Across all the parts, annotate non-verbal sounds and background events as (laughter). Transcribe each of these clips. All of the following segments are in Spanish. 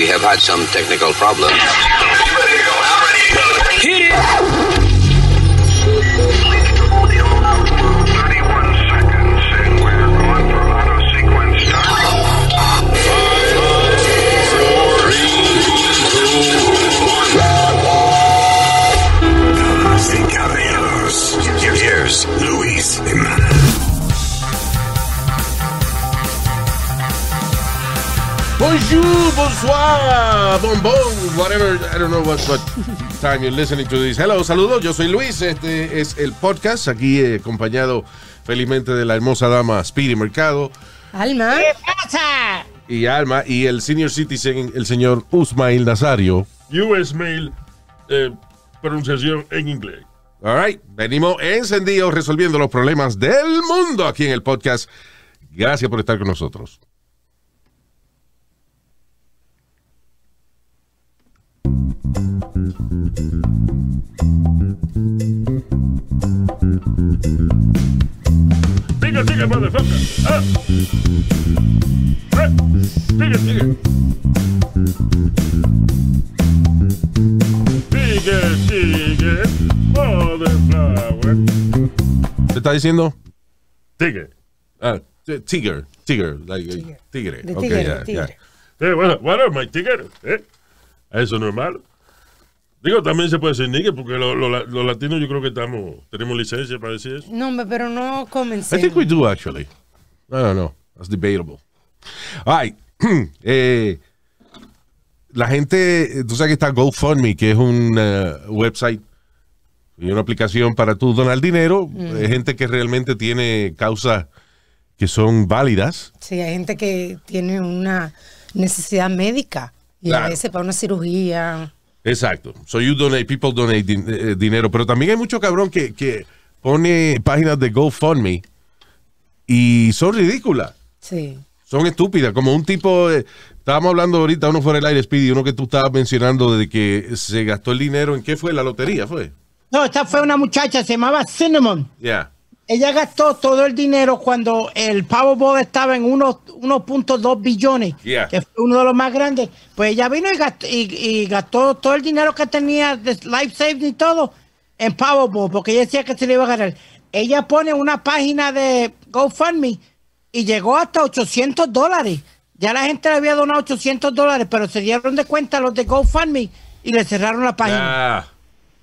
We have had some technical problems. Bonjour, bonbon, whatever. I don't know what, time you're listening to this. Hello, saludos. Yo soy Luis. Este es el podcast. Aquí eh, acompañado felizmente de la hermosa dama Speedy Mercado. Alma. ¿Qué pasa? Y Alma. Y el senior citizen, el señor Usmail Nazario. Usmail, eh, pronunciación en inglés. All right. Venimos encendidos resolviendo los problemas del mundo aquí en el podcast. Gracias por estar con nosotros. Sigue, sigue, motherfucker. Ah. Eh. Sigue, sigue. Sigue, sigue, motherflower. ¿Te está diciendo? Tigre. Ah, tiger, tiger, like tigre. Tigre. tigre. Okay, tigre, yeah, tigre. Yeah. Eh, bueno, bueno, my tiger, ¿eh? Eso es normal. Digo, también se puede decir porque los latinos yo creo que estamos, tenemos licencia para decir eso. No, pero no comencemos. I think we do, actually. no No, no, That's debatable. ay (clears throat) eh, la gente, eh, tú sabes que está GoFundMe, que es un eh, website y una aplicación para tú donar dinero. Mm. Gente que realmente tiene causas que son válidas. Sí, hay gente que tiene una necesidad médica. Y a veces para una cirugía. Exacto. So you donate, people donate eh, eh, dinero. Pero también hay mucho cabrón que, que pone páginas de GoFundMe y son ridículas. Sí. Son estúpidas. Como un tipo, eh, estábamos hablando ahorita, uno fuera el aire, y uno que tú estabas mencionando de que se gastó el dinero en qué fue la lotería, fue. No, esta fue una muchacha, se llamaba Cinnamon. Ya ella gastó todo el dinero cuando el Powerball estaba en unos 1.2 billones, que fue uno de los más grandes. Pues ella vino y gastó, todo el dinero que tenía de life saving y todo en Powerball, porque ella decía que se le iba a ganar. Ella pone una página de GoFundMe y llegó hasta 800 dólares. Ya la gente le había donado 800 dólares, pero se dieron de cuenta los de GoFundMe y le cerraron la página. Ah.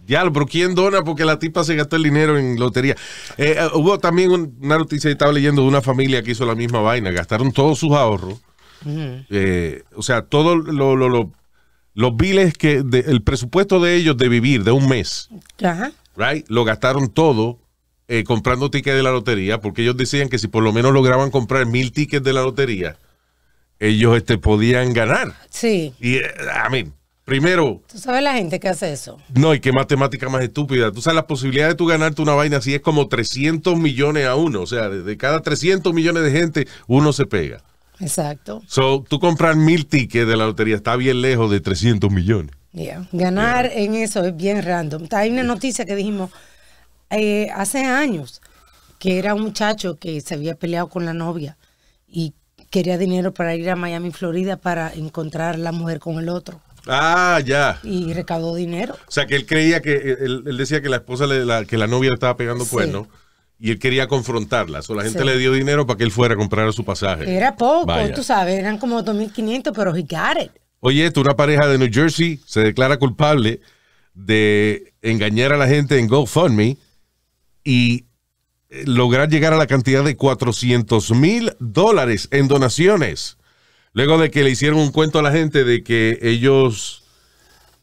Ya, pero ¿quién dona? Porque la tipa se gastó el dinero en lotería. Eh, eh, hubo también una noticia estaba leyendo de una familia que hizo la misma vaina. Gastaron todos sus ahorros. Eh, o sea, todos los biles que. el presupuesto de ellos de vivir de un mes. Ajá. Right? Lo gastaron todo comprando tickets de la lotería. Porque ellos decían que si por lo menos lograban comprar mil tickets de la lotería, ellos este, podían ganar. Sí. Y, Primero. ¿Tú sabes la gente que hace eso? No, y qué matemática más estúpida. Tú sabes, la posibilidad de tú ganarte una vaina así es como 300 millones a uno. O sea, de cada 300 millones de gente, uno se pega. Exacto. tú comprar mil tickets de la lotería está bien lejos de 300 millones. Ganar en eso es bien random. Hay una noticia que dijimos eh, hace años que era un muchacho que se había peleado con la novia y quería dinero para ir a Miami, Florida, para encontrar la mujer con el otro. Ah, ya. Y recaudó dinero. O sea, que él creía que, él, decía que la esposa, que la novia le estaba pegando cuernos. y él quería confrontarla. sea, la gente le dio dinero para que él fuera a comprar su pasaje. Era poco, tú sabes, eran como 2.500, pero he got it. Oye, tú, una pareja de New Jersey se declara culpable de engañar a la gente en GoFundMe y eh, lograr llegar a la cantidad de 400 mil dólares en donaciones. Luego de que le hicieron un cuento a la gente de que ellos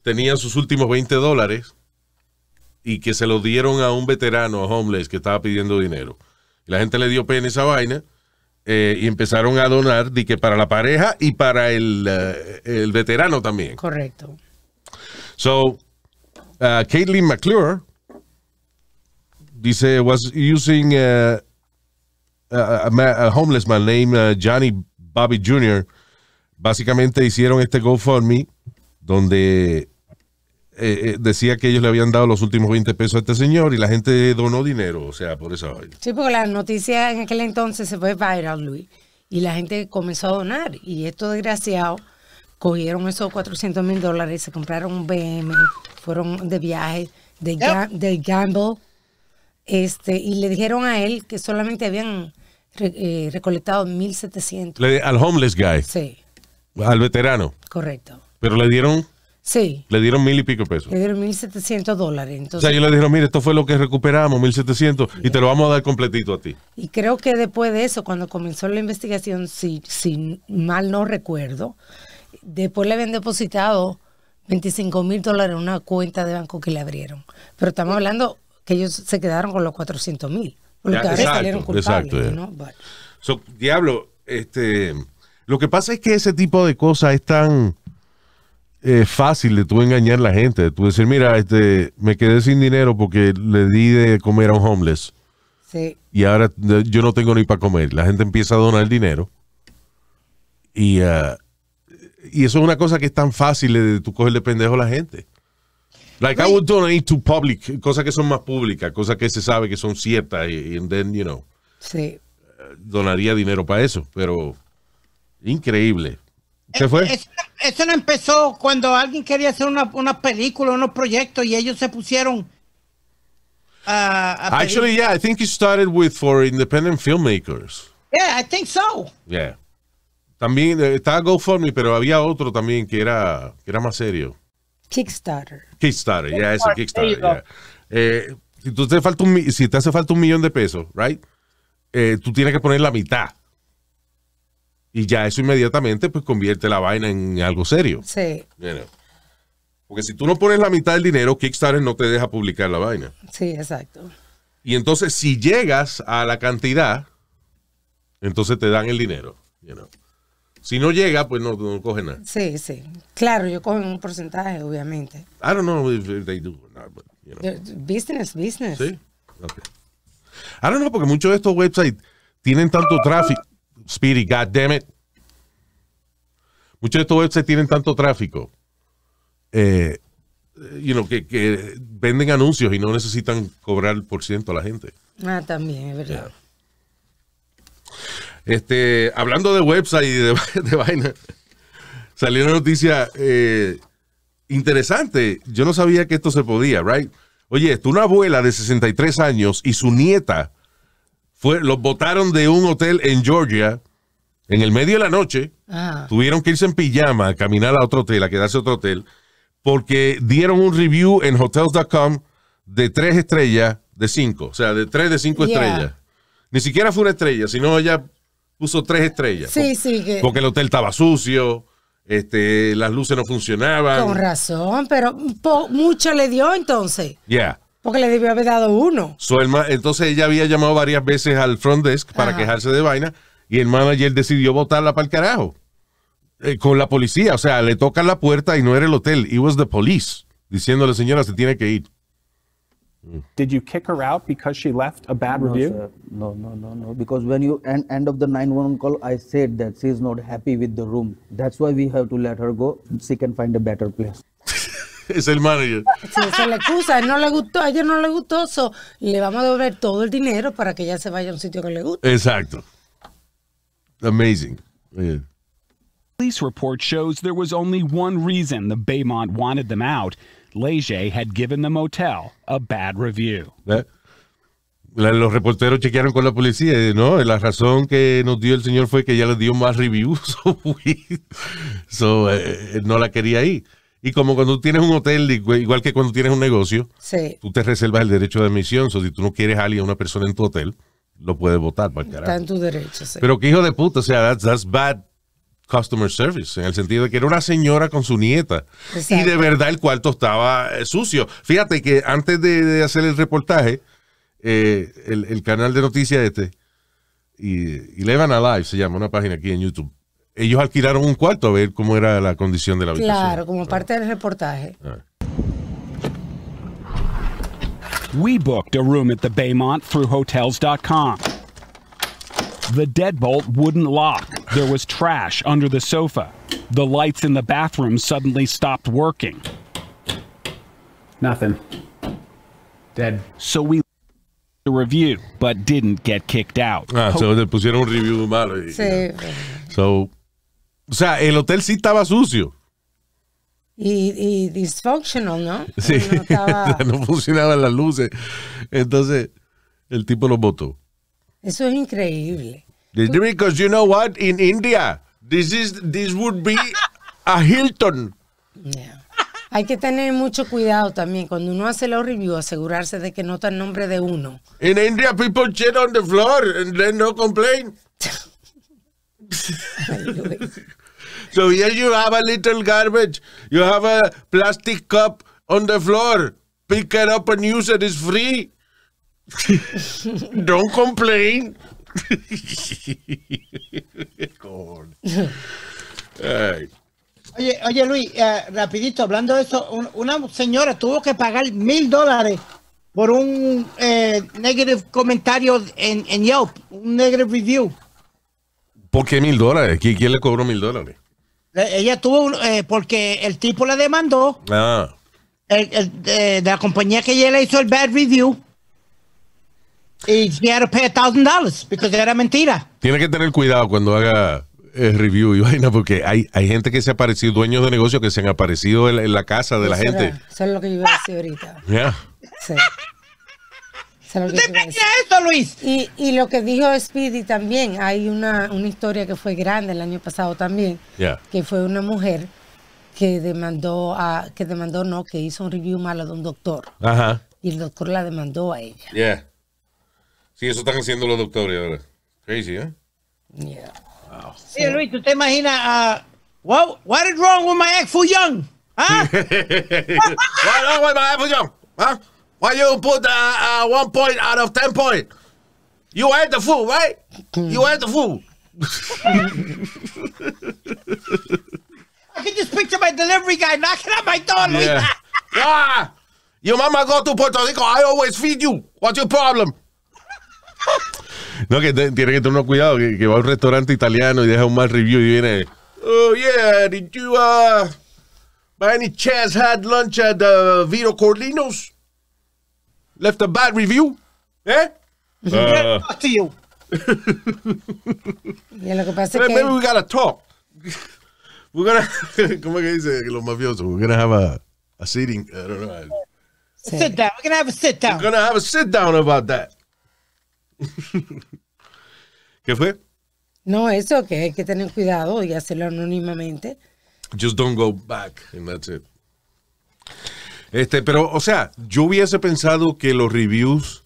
tenían sus últimos 20 dólares y que se los dieron a un veterano, a homeless, que estaba pidiendo dinero. Y la gente le dio pena esa vaina eh, y empezaron a donar que para la pareja y para el, eh, veterano también. Correcto. So, uh, Caitlin McClure dice, was using uh, a, homeless man named uh, Johnny Bobby Jr., básicamente hicieron este GoFundMe donde eh, eh, decía que ellos le habían dado los últimos 20 pesos a este señor y la gente donó dinero, o sea, por eso. Sí, porque la noticia en aquel entonces se fue viral, Luis, y la gente comenzó a donar. Y estos desgraciados cogieron esos 400 mil dólares, se compraron un BM, fueron de viaje, de, gamble, este, y le dijeron a él que solamente habían eh, recolectado 1.700. Al homeless guy. Sí. Al veterano. Correcto. Pero le dieron Sí. Le dieron mil y pico pesos. Le dieron mil setecientos dólares. Entonces, o sea, ellos le dijeron, mire, esto fue lo que recuperamos, mil setecientos, y te lo vamos a dar completito a ti. Y creo que después de eso, cuando comenzó la investigación, si, si mal no recuerdo, después le habían depositado veinticinco mil dólares en una cuenta de banco que le abrieron. Pero estamos hablando que ellos se quedaron con los cuatrocientos mil. Porque ahora salieron culpables. Exacto, ¿no? diablo, este... Lo que pasa es que ese tipo de cosas es tan eh, fácil de tú engañar a la gente. De tú decir, mira, este, me quedé sin dinero porque le di de comer a un homeless. Sí. Y ahora yo no tengo ni para comer. La gente empieza a donar dinero. Y, ah, y eso es una cosa que es tan fácil de tú cogerle pendejo a la gente. Like, I would donate to public, cosas que son más públicas, cosas que se sabe que son ciertas, y, then, you know. Sí. Donaría dinero para eso, pero Increíble. ¿Se fue? Eso, no empezó cuando alguien quería hacer una, una película, unos proyectos y ellos se pusieron a, Actually, yeah, I think it started with for independent filmmakers. Yeah, I think so. Yeah. También eh, estaba GoFundMe, pero había otro también que era, era más serio. Kickstarter. Kickstarter, ya eso, Kickstarter. Eh, si, te hace falta un millón de pesos, right? Eh, tú tienes que poner la mitad. Y ya eso inmediatamente pues convierte la vaina en algo serio. Sí. Porque si tú no pones la mitad del dinero, Kickstarter no te deja publicar la vaina. Sí, exacto. Y entonces si llegas a la cantidad, entonces te dan el dinero. Si no llega, pues no, no cogen nada. Sí, sí. Claro, yo cogen un porcentaje, obviamente. I don't know if, they do Business, business. Sí. I don't know, porque muchos de estos websites tienen tanto tráfico Speedy, damn it. Muchos de estos websites tienen tanto tráfico eh, you que, venden anuncios y no necesitan cobrar por ciento a la gente. Ah, también, es verdad. Este, hablando de website y de, (laughs) de vaina, salió una noticia eh, interesante. Yo no sabía que esto se podía, right? Oye, esto, una abuela de 63 años y su nieta los botaron de un hotel en Georgia en el medio de la noche. Ah. Tuvieron que irse en pijama a caminar a otro hotel, a quedarse otro hotel, porque dieron un review en hotels.com de tres estrellas de cinco. O sea, de tres de cinco estrellas. Ni siquiera fue una estrella, sino ella puso tres estrellas. Sí, sí. Que... Porque el hotel estaba sucio este, las luces no funcionaban. Con razón, pero mucho le dio entonces. Ya. Yeah. Porque le debió haber dado uno. Su entonces ella había llamado varias veces al front desk para quejarse de vaina y el manager decidió botarla para el carajo. Eh, con la policía, o sea, le toca la puerta y no era el hotel, it was the police, diciéndole, señora, se tiene que ir. Did you kick her out because she left a bad no, review? No, no, no, no. Because when you end, end of the 911 call, I said that she is not happy with the room. That's why we have to let her go. She can find a better place. (laughs) es el manager. Sí, se le excusa, él no le gustó, a ella no le gustó, so, le vamos a devolver todo el dinero para que ella se vaya a un sitio que le guste. Exacto. Amazing. Yeah. Police report shows there was only one reason the Baymont wanted them out. Leger had given the motel a bad review. los reporteros chequearon con la policía, eh, ¿no? La razón que nos dio el señor fue que ya le dio más reviews. (laughs) so, eh, eh, no la quería ahí. Y como cuando tienes un hotel, igual que cuando tienes un negocio, tú te reservas el derecho de admisión. si tú no quieres a alguien, a una persona en tu hotel, lo puedes votar para el carajo. Está en tu derecho, Pero qué hijo de puta, o sea, that's, bad customer service, en el sentido de que era una señora con su nieta. Y de verdad el cuarto estaba eh, sucio. Fíjate que antes de, hacer el reportaje, eh, el, canal de noticias este, y Eleven Alive se llama, una página aquí en YouTube ellos alquilaron un cuarto a ver cómo era la condición de la habitación. Claro, como ah. parte del reportaje. Ah. We booked a room at the Baymont through hotels.com. The deadbolt wouldn't lock. There was trash under the sofa. The lights in the bathroom suddenly stopped working. Nothing. Dead. So we the review, but didn't get kicked out. Ah, so they pusieron un review malo. Y, sí. You know. So O sea, el hotel sí estaba sucio. Y, y dysfunctional, ¿no? Sí, (laughs) no, funcionaban las luces. Entonces, el tipo lo votó. Eso es increíble. Because you know what, in India, this is this would be a Hilton. Yeah. Hay que tener mucho cuidado también cuando uno hace los reviews, asegurarse de que nota el nombre de uno. In India, people shit on the floor and then no complain. (laughs) So here you have a little garbage. You have a plastic cup on the floor. Pick it up and use it. It's free. (laughs) Don't complain. (laughs) Oye, oye Luis, eh, rapidito, hablando de eso, una señora tuvo que pagar mil dólares por un eh, negative comentario en, en Yelp, un negative review. ¿Por qué mil dólares? quién le cobró mil dólares? Ella tuvo eh, porque el tipo la demandó. Ah. de, la compañía que ella le hizo el bad review. Y she had $1,000 era mentira. Tiene que tener cuidado cuando haga el eh, review y (laughs) vaina porque hay, gente que se ha aparecido, dueños de negocios que se han aparecido en, la casa de la gente. eso es lo que yo iba a decir ahorita. Sí. ¿Usted me eso, Luis? Y, lo que dijo Speedy también, hay una, historia que fue grande el año pasado también, que fue una mujer que demandó, a, que demandó no, que hizo un review malo de un doctor. Y el doctor la demandó a ella. Yeah. Sí, eso están haciendo los doctores ahora. Crazy, ¿eh? Sí, Luis, ¿tú te imaginas a... Uh, what, is wrong with my ex full young? ¿Ah? (laughs) what wrong with my ex full young? ¿Ah? Why you put uh, uh, one point out of ten point? You ate the fool, right? you ate the fool. (laughs) I can just picture my delivery guy knocking at my door, Yeah. (laughs) ah, your mama go to Puerto Rico. I always feed you. What's your problem? No, que tiene que tener uno cuidado, que, que, va a un restaurante italiano y deja un mal review y viene. Oh, yeah, did you, uh, by any chance, had lunch at uh, Vito Corlino's? Left a bad review. ¿Eh? Uh. (laughs) y lo que pasa que... Maybe we gotta talk. (laughs) We're gonna... (laughs) ¿Cómo que dice los mafiosos? We're gonna have a, a seating. I don't know. Sit down. We're gonna have a sit down. We're gonna have a sit down about that. ¿Qué fue? No, eso que hay que tener cuidado y hacerlo anónimamente. Just don't go back and that's it. Este, pero, o sea, yo hubiese pensado que los reviews.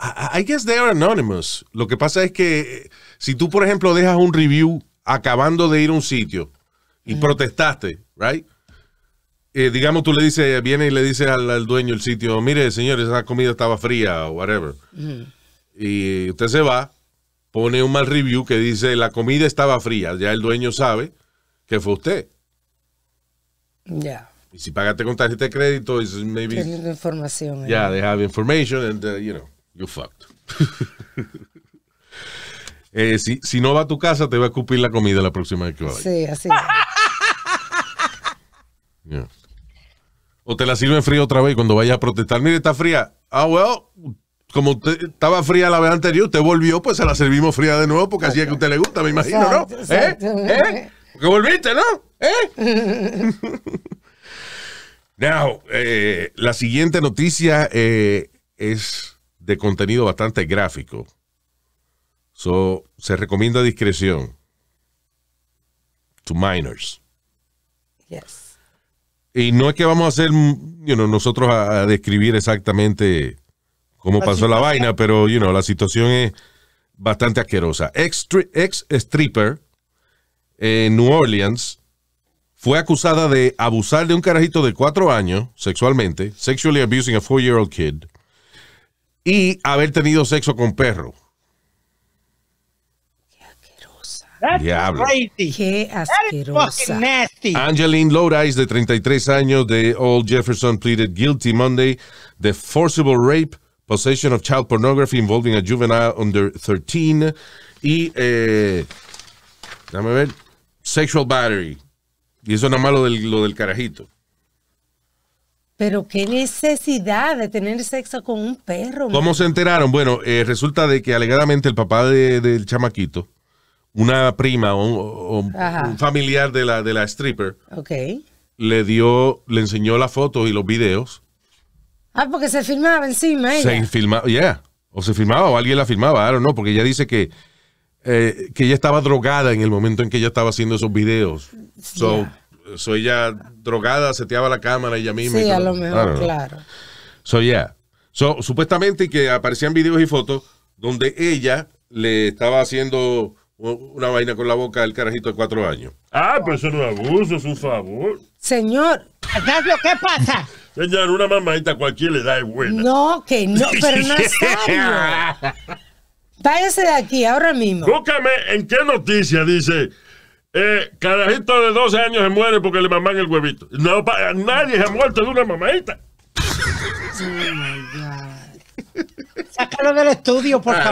I, guess they are anonymous. Lo que pasa es que eh, si tú, por ejemplo, dejas un review acabando de ir a un sitio y protestaste, right? Eh, digamos, tú le dices, viene y le dices al, dueño del sitio, mire, señor, esa comida estaba fría o whatever. Y usted se va, pone un mal review que dice, la comida estaba fría. Ya el dueño sabe que fue usted. Ya. Y si pagaste con tarjeta de crédito, es maybe. Tienen información. ¿eh? Yeah, they have information and, uh, you know, you fucked. (laughs) Eh, si, no va a tu casa, te va a escupir la comida la próxima vez que vaya. Sí, así. es. (laughs) O te la sirve fría otra vez cuando vayas a protestar. Mire, está fría. Ah, well, como estaba fría la vez anterior, usted volvió, pues se la servimos fría de nuevo porque así es que a usted le gusta, me imagino, ¿no? ¿Eh? ¿Eh? Porque volviste, ¿no? ¿Eh? (laughs) Now, eh, la siguiente noticia eh, es de contenido bastante gráfico. So, se recomienda discreción to minors. Yes. Y no es que vamos a hacer, nosotros a, describir exactamente cómo pasó la vaina, pero, you know, la situación es bastante asquerosa. Ex, ex stripper en New Orleans fue acusada de abusar de un carajito de cuatro años sexualmente, sexually abusing a four-year-old kid, y haber tenido sexo con perro. That's Diablo. Crazy. Qué asquerosa. Angeline Lodice, de 33 años, de Old Jefferson, pleaded guilty Monday de forcible rape, possession of child pornography involving a juvenile under 13 y, eh, ver, sexual battery. Y eso nada más lo del, carajito. Pero qué necesidad de tener sexo con un perro. ¿Cómo se enteraron? Bueno, eh, resulta de que alegadamente el papá del chamaquito, una prima o, un, familiar de la, de la stripper, le dio, le enseñó las fotos y los videos. Ah, porque se filmaba encima ella. Se filmaba, ya. O se filmaba o alguien la filmaba, No, no, porque ella dice que eh, que ella estaba drogada en el momento en que ella estaba haciendo esos videos. So, ella drogada, seteaba la cámara ella misma. Sí, a lo mejor, claro. So, yeah. So, supuestamente que aparecían videos y fotos donde ella le estaba haciendo una vaina con la boca al carajito de cuatro años. Ah, pero eso no es abuso, es un favor. Señor, ¿qué lo pasa? Señor, una mamadita cualquiera le da es buena. No, que no, pero no es (laughs) Váyase de aquí ahora mismo. Búscame en qué noticia dice. Eh, carajito de 12 años se muere porque le maman el huevito. No, nadie se ha muerto de una mamadita. Oh (laughs) Sácalo del estudio, por ah,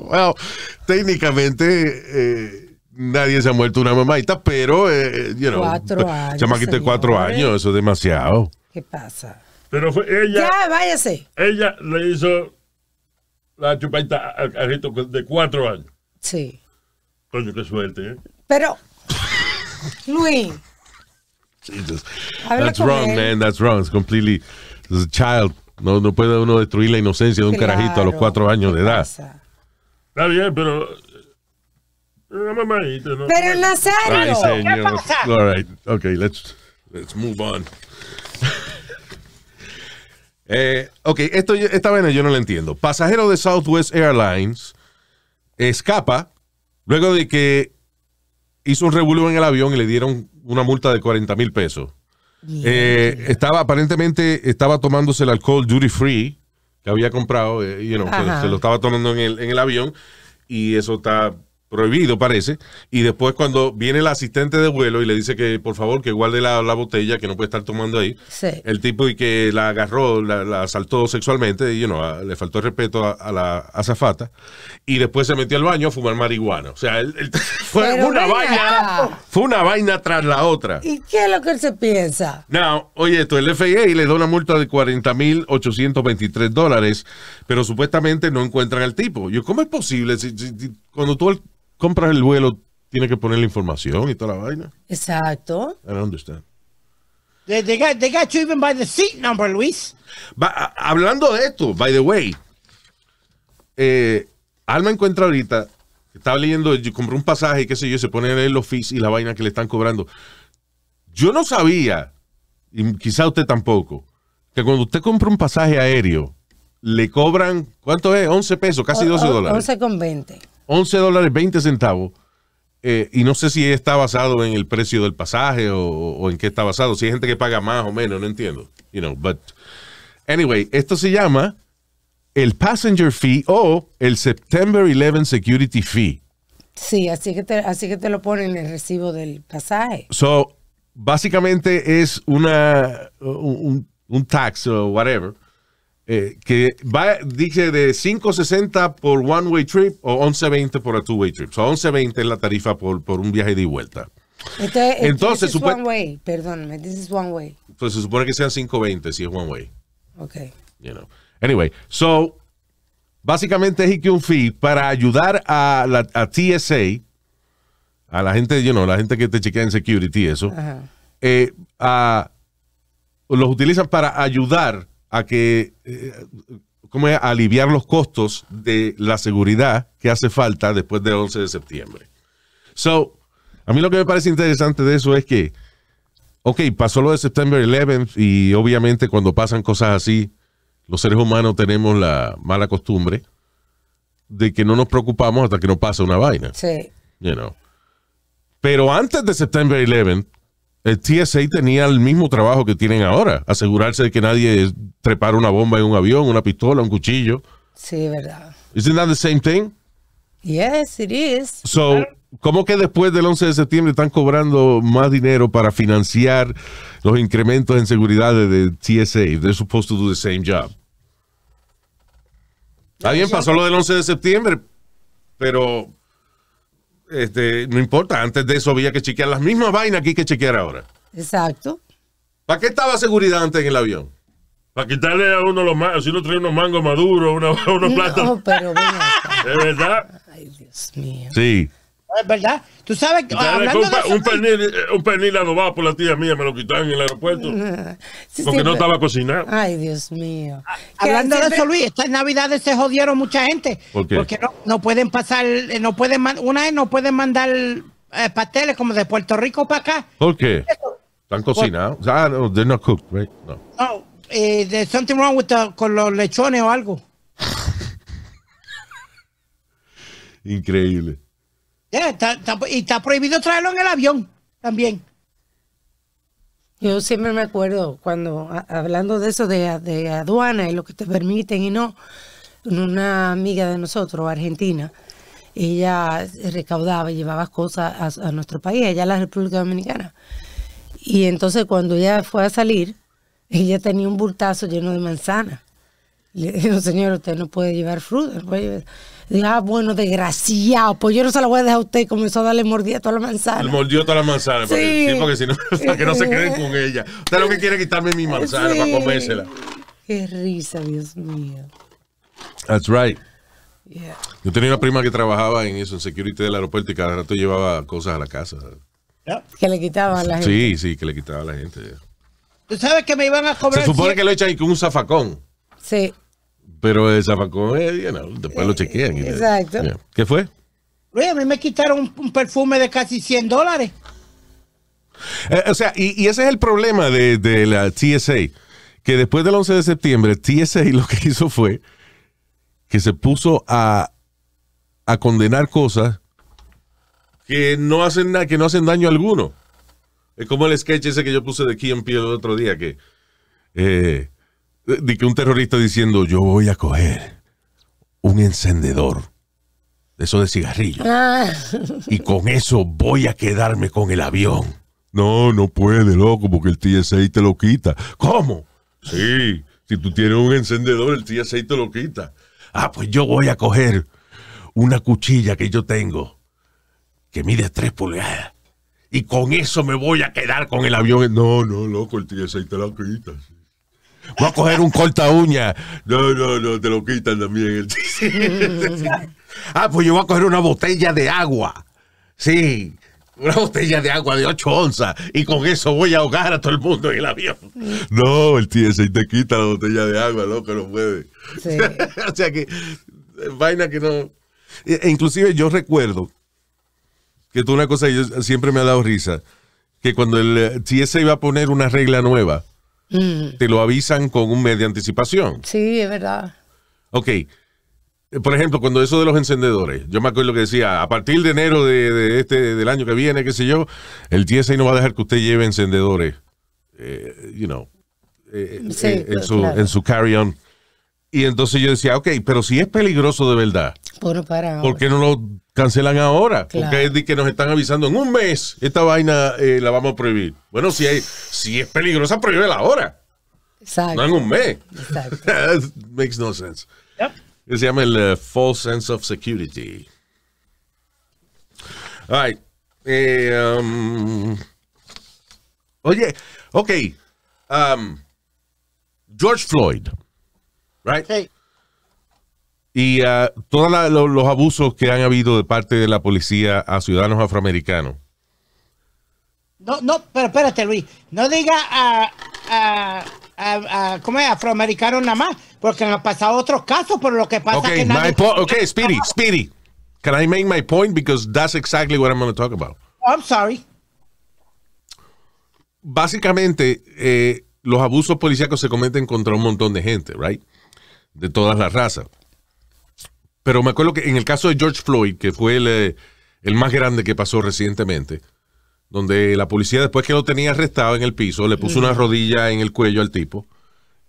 favor. (laughs) técnicamente, eh, nadie se ha muerto de una mamadita, pero, eh, eh you know, cuatro años. de cuatro años, eso es demasiado. ¿Qué pasa? Pero fue ella. Ya, váyase. Ella le hizo la chupaita al carrito de cuatro años. Sí. Coño, qué suerte, ¿eh? Pero, Luis. Jesus. That's wrong, man. That's wrong. It's completely. It's a child. No, no puede uno destruir la inocencia de un carajito a los cuatro años de edad. Está bien, pero. Una eh, mamadita, ¿no? Pero Nazario. Ay, señor. All right. Okay, let's, let's move on. Eh, ok, esto, esta vaina yo no la entiendo. Pasajero de Southwest Airlines escapa luego de que hizo un revuelo en el avión y le dieron una multa de 40 mil pesos. Eh, estaba aparentemente estaba tomándose el alcohol duty free que había comprado, eh, y se, lo estaba tomando en el, en el avión y eso está prohibido parece, y después cuando viene el asistente de vuelo y le dice que por favor que guarde la, botella que no puede estar tomando ahí, el tipo y que la agarró, la, asaltó sexualmente, y le faltó el respeto a, la azafata, y después se metió al baño a fumar marihuana. O sea, (laughs) fue una vaina, fue una vaina tras la otra. ¿Y qué es lo que él se piensa? No, oye esto, el FIA le da una multa de 40.823 dólares, pero supuestamente no encuentran al tipo. Yo, ¿cómo es posible? Si, si, cuando tú compras el vuelo, tiene que poner la información y toda la vaina. Exacto. I don't understand. They, got, they got you even by the seat number, Luis. hablando de esto, by the way, eh, Alma encuentra ahorita, estaba leyendo, yo compré un pasaje y qué sé yo, se pone en el office y la vaina que le están cobrando. Yo no sabía, y quizá usted tampoco, que cuando usted compra un pasaje aéreo, le cobran, ¿cuánto es? 11 pesos, casi 12 dólares. 11 con 20. 11 dólares 20 centavos. Eh, y no sé si está basado en el precio del pasaje o, en qué está basado. Si hay gente que paga más o menos, no entiendo. You know, but anyway, esto se llama el passenger fee o el September 11 security fee. Sí, así que te, así que te lo ponen en el recibo del pasaje. So, básicamente es una un, un tax o whatever eh, que va, dice de 5.60 por one way trip o 11.20 por a two way trip. O 11.20 es la tarifa por, un viaje de vuelta. Entonces, Pues se supone que sean 5.20 si es one way. Ok. Anyway, so, básicamente es que un fee para ayudar a la a TSA, a la gente, you know, la gente que te chequea en security, eso, eh, los utilizan para ayudar a que eh, ¿cómo es? aliviar los costos de la seguridad que hace falta después del 11 de septiembre. So, a mí lo que me parece interesante de eso es que, ok, pasó lo de septiembre 11 y obviamente cuando pasan cosas así, los seres humanos tenemos la mala costumbre de que no nos preocupamos hasta que nos pasa una vaina. Sí. Pero antes de septiembre 11, el TSA tenía el mismo trabajo que tienen ahora, asegurarse de que nadie trepara una bomba en un avión, una pistola, un cuchillo. Sí, verdad. Isn't that the same thing? Yes, it is. So, ¿cómo que después del 11 de septiembre están cobrando más dinero para financiar los incrementos en seguridad de, TSA? They're supposed to do the same job. Está bien, pasó lo del 11 de septiembre, pero este, no importa, antes de eso había que chequear las mismas vainas aquí que chequear ahora. Exacto. ¿Para qué estaba seguridad antes en el avión? Para quitarle a uno los mangos, si uno trae unos mangos maduros, una, (laughs) unos No, pero bueno. (laughs) ¿Es verdad? Ay, Dios mío. Sí. Es eh, verdad. Tú sabes que. Un, pernil, un pernil adobado por la tía mía me lo quitaron en el aeropuerto. (laughs) porque no estaba cocinado. Ay, Dios mío. Ah, hablando de eso, Luis, estas navidades se jodieron mucha gente. Porque no, pueden pasar. Eh, no pueden Una vez no pueden mandar eh, pasteles como de Puerto Rico para acá. ¿Por qué? Están cocinados. Ah, no, they're not cooked, right? No. No, there's something wrong with the, con los lechones o algo. (laughs) Increíble está, y está prohibido traerlo en el avión también. Yo siempre me acuerdo cuando, hablando de eso de, aduana y lo que te permiten y no, una amiga de nosotros, argentina, ella recaudaba y llevaba cosas a, nuestro país, allá a la República Dominicana. Y entonces cuando ella fue a salir, ella tenía un bultazo lleno de manzana. Le dijo, señor, usted no puede llevar fruta. No puede llevar ah, bueno, desgraciado, pues yo no se la voy a dejar a usted. Y comenzó a darle mordida a toda la manzana. Le mordió toda la manzana, sí. porque, si no, (laughs) que no se queden con ella. Usted lo que quiere es quitarme mi manzana para comérsela. Qué risa, Dios mío. That's right. Yo tenía una prima que trabajaba en eso, en security del aeropuerto, y cada rato llevaba cosas a la casa. Que le quitaban a la gente. Sí, sí, que le quitaba a la gente. Tú sabes que me iban a cobrar. Se supone que lo echan con un zafacón. Sí. Pero el zafacón, eh, después lo eh, chequean. Exacto. ¿Qué fue? a mí me quitaron un, perfume de casi 100 dólares. Eh, o sea, y, ese es el problema de, la TSA, que después del 11 de septiembre, TSA (laughs) lo que hizo fue que se puso a, condenar cosas que no hacen nada, que no hacen daño alguno. Es como el sketch ese que yo puse de aquí en Pie el otro día, que eh, de que un terrorista diciendo, yo voy a coger un encendedor, eso de cigarrillo, ah. y con eso voy a quedarme con el avión. No, no puede, loco, porque el T-6 te lo quita. ¿Cómo? Sí, si tú tienes un encendedor, el TSA te lo quita. Ah, pues yo voy a coger una cuchilla que yo tengo, que mide tres pulgadas y con eso me voy a quedar con el avión. No, no, loco, el TSA te lo quita voy a coger un corta uña. No, no, no, te lo quitan también. (laughs) ah, pues yo voy a coger una botella de agua. Sí, una botella de agua de 8 onzas y con eso voy a ahogar a todo el mundo en el avión. No, el TSI te quita la botella de agua, loco, no puede. (laughs) o sea que, eh, vaina que no. E, e inclusive yo recuerdo que tú una cosa siempre me ha dado risa, que cuando el TSA eh, iba a poner una regla nueva, Mm. Te lo avisan con un mes de anticipación. Sí, es verdad. Ok. Eh, por ejemplo, cuando eso de los encendedores, yo me acuerdo que decía, a partir de enero de, este, del año que viene, qué sé yo, el TSA no va a dejar que usted lleve encendedores, eh, you know, eh, en su, carry-on. Y entonces yo decía, ok, pero si es peligroso de verdad, para, ¿por qué no lo cancelan ahora. Porque es de que nos están avisando en un mes esta vaina eh, la vamos a prohibir. Bueno, si, hay, si es peligrosa, prohíbela ahora. Exacto. No en un mes. Exacto. (laughs) makes no sense. Se llama el eh, false sense of security. Eh, um, oye, ok. Um, George Floyd. Right? y ah, todos los abusos que han habido de parte de la policía a ciudadanos afroamericanos. No, no, pero espérate, Luis. No diga a, es? afroamericanos nada más, porque han pasado otros casos, pero lo que pasa es que nadie... Ok, Speedy, Speedy. Can I make my point? Because that's exactly what I'm going to talk about. Oh, I'm sorry. Básicamente, eh, los abusos policíacos se cometen contra un montón de gente, right? De todas las razas. Pero me acuerdo que en el caso de George Floyd, que fue eh, el, más grande que pasó recientemente, donde la policía después que lo tenía arrestado en el piso, le puso una rodilla en el cuello al tipo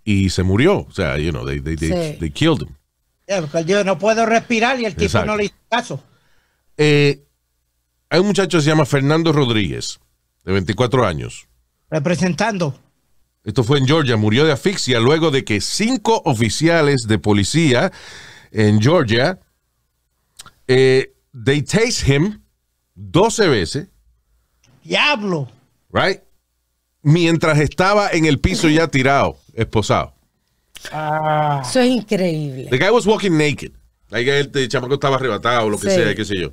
y se murió. O sea, you know, they, killed him. Yo no puedo respirar y el tipo no le hizo caso. Eh, hay un muchacho que se llama Fernando Rodríguez, de 24 años. Representando. Esto fue en Georgia, murió de asfixia luego de que cinco oficiales de policía en Georgia, eh, they taste him 12 veces. Diablo. Right? Mientras estaba en el piso ya tirado, esposado. Ah. Eso es increíble. The guy was walking naked. el, chamaco estaba arrebatado lo que sea, qué sé yo.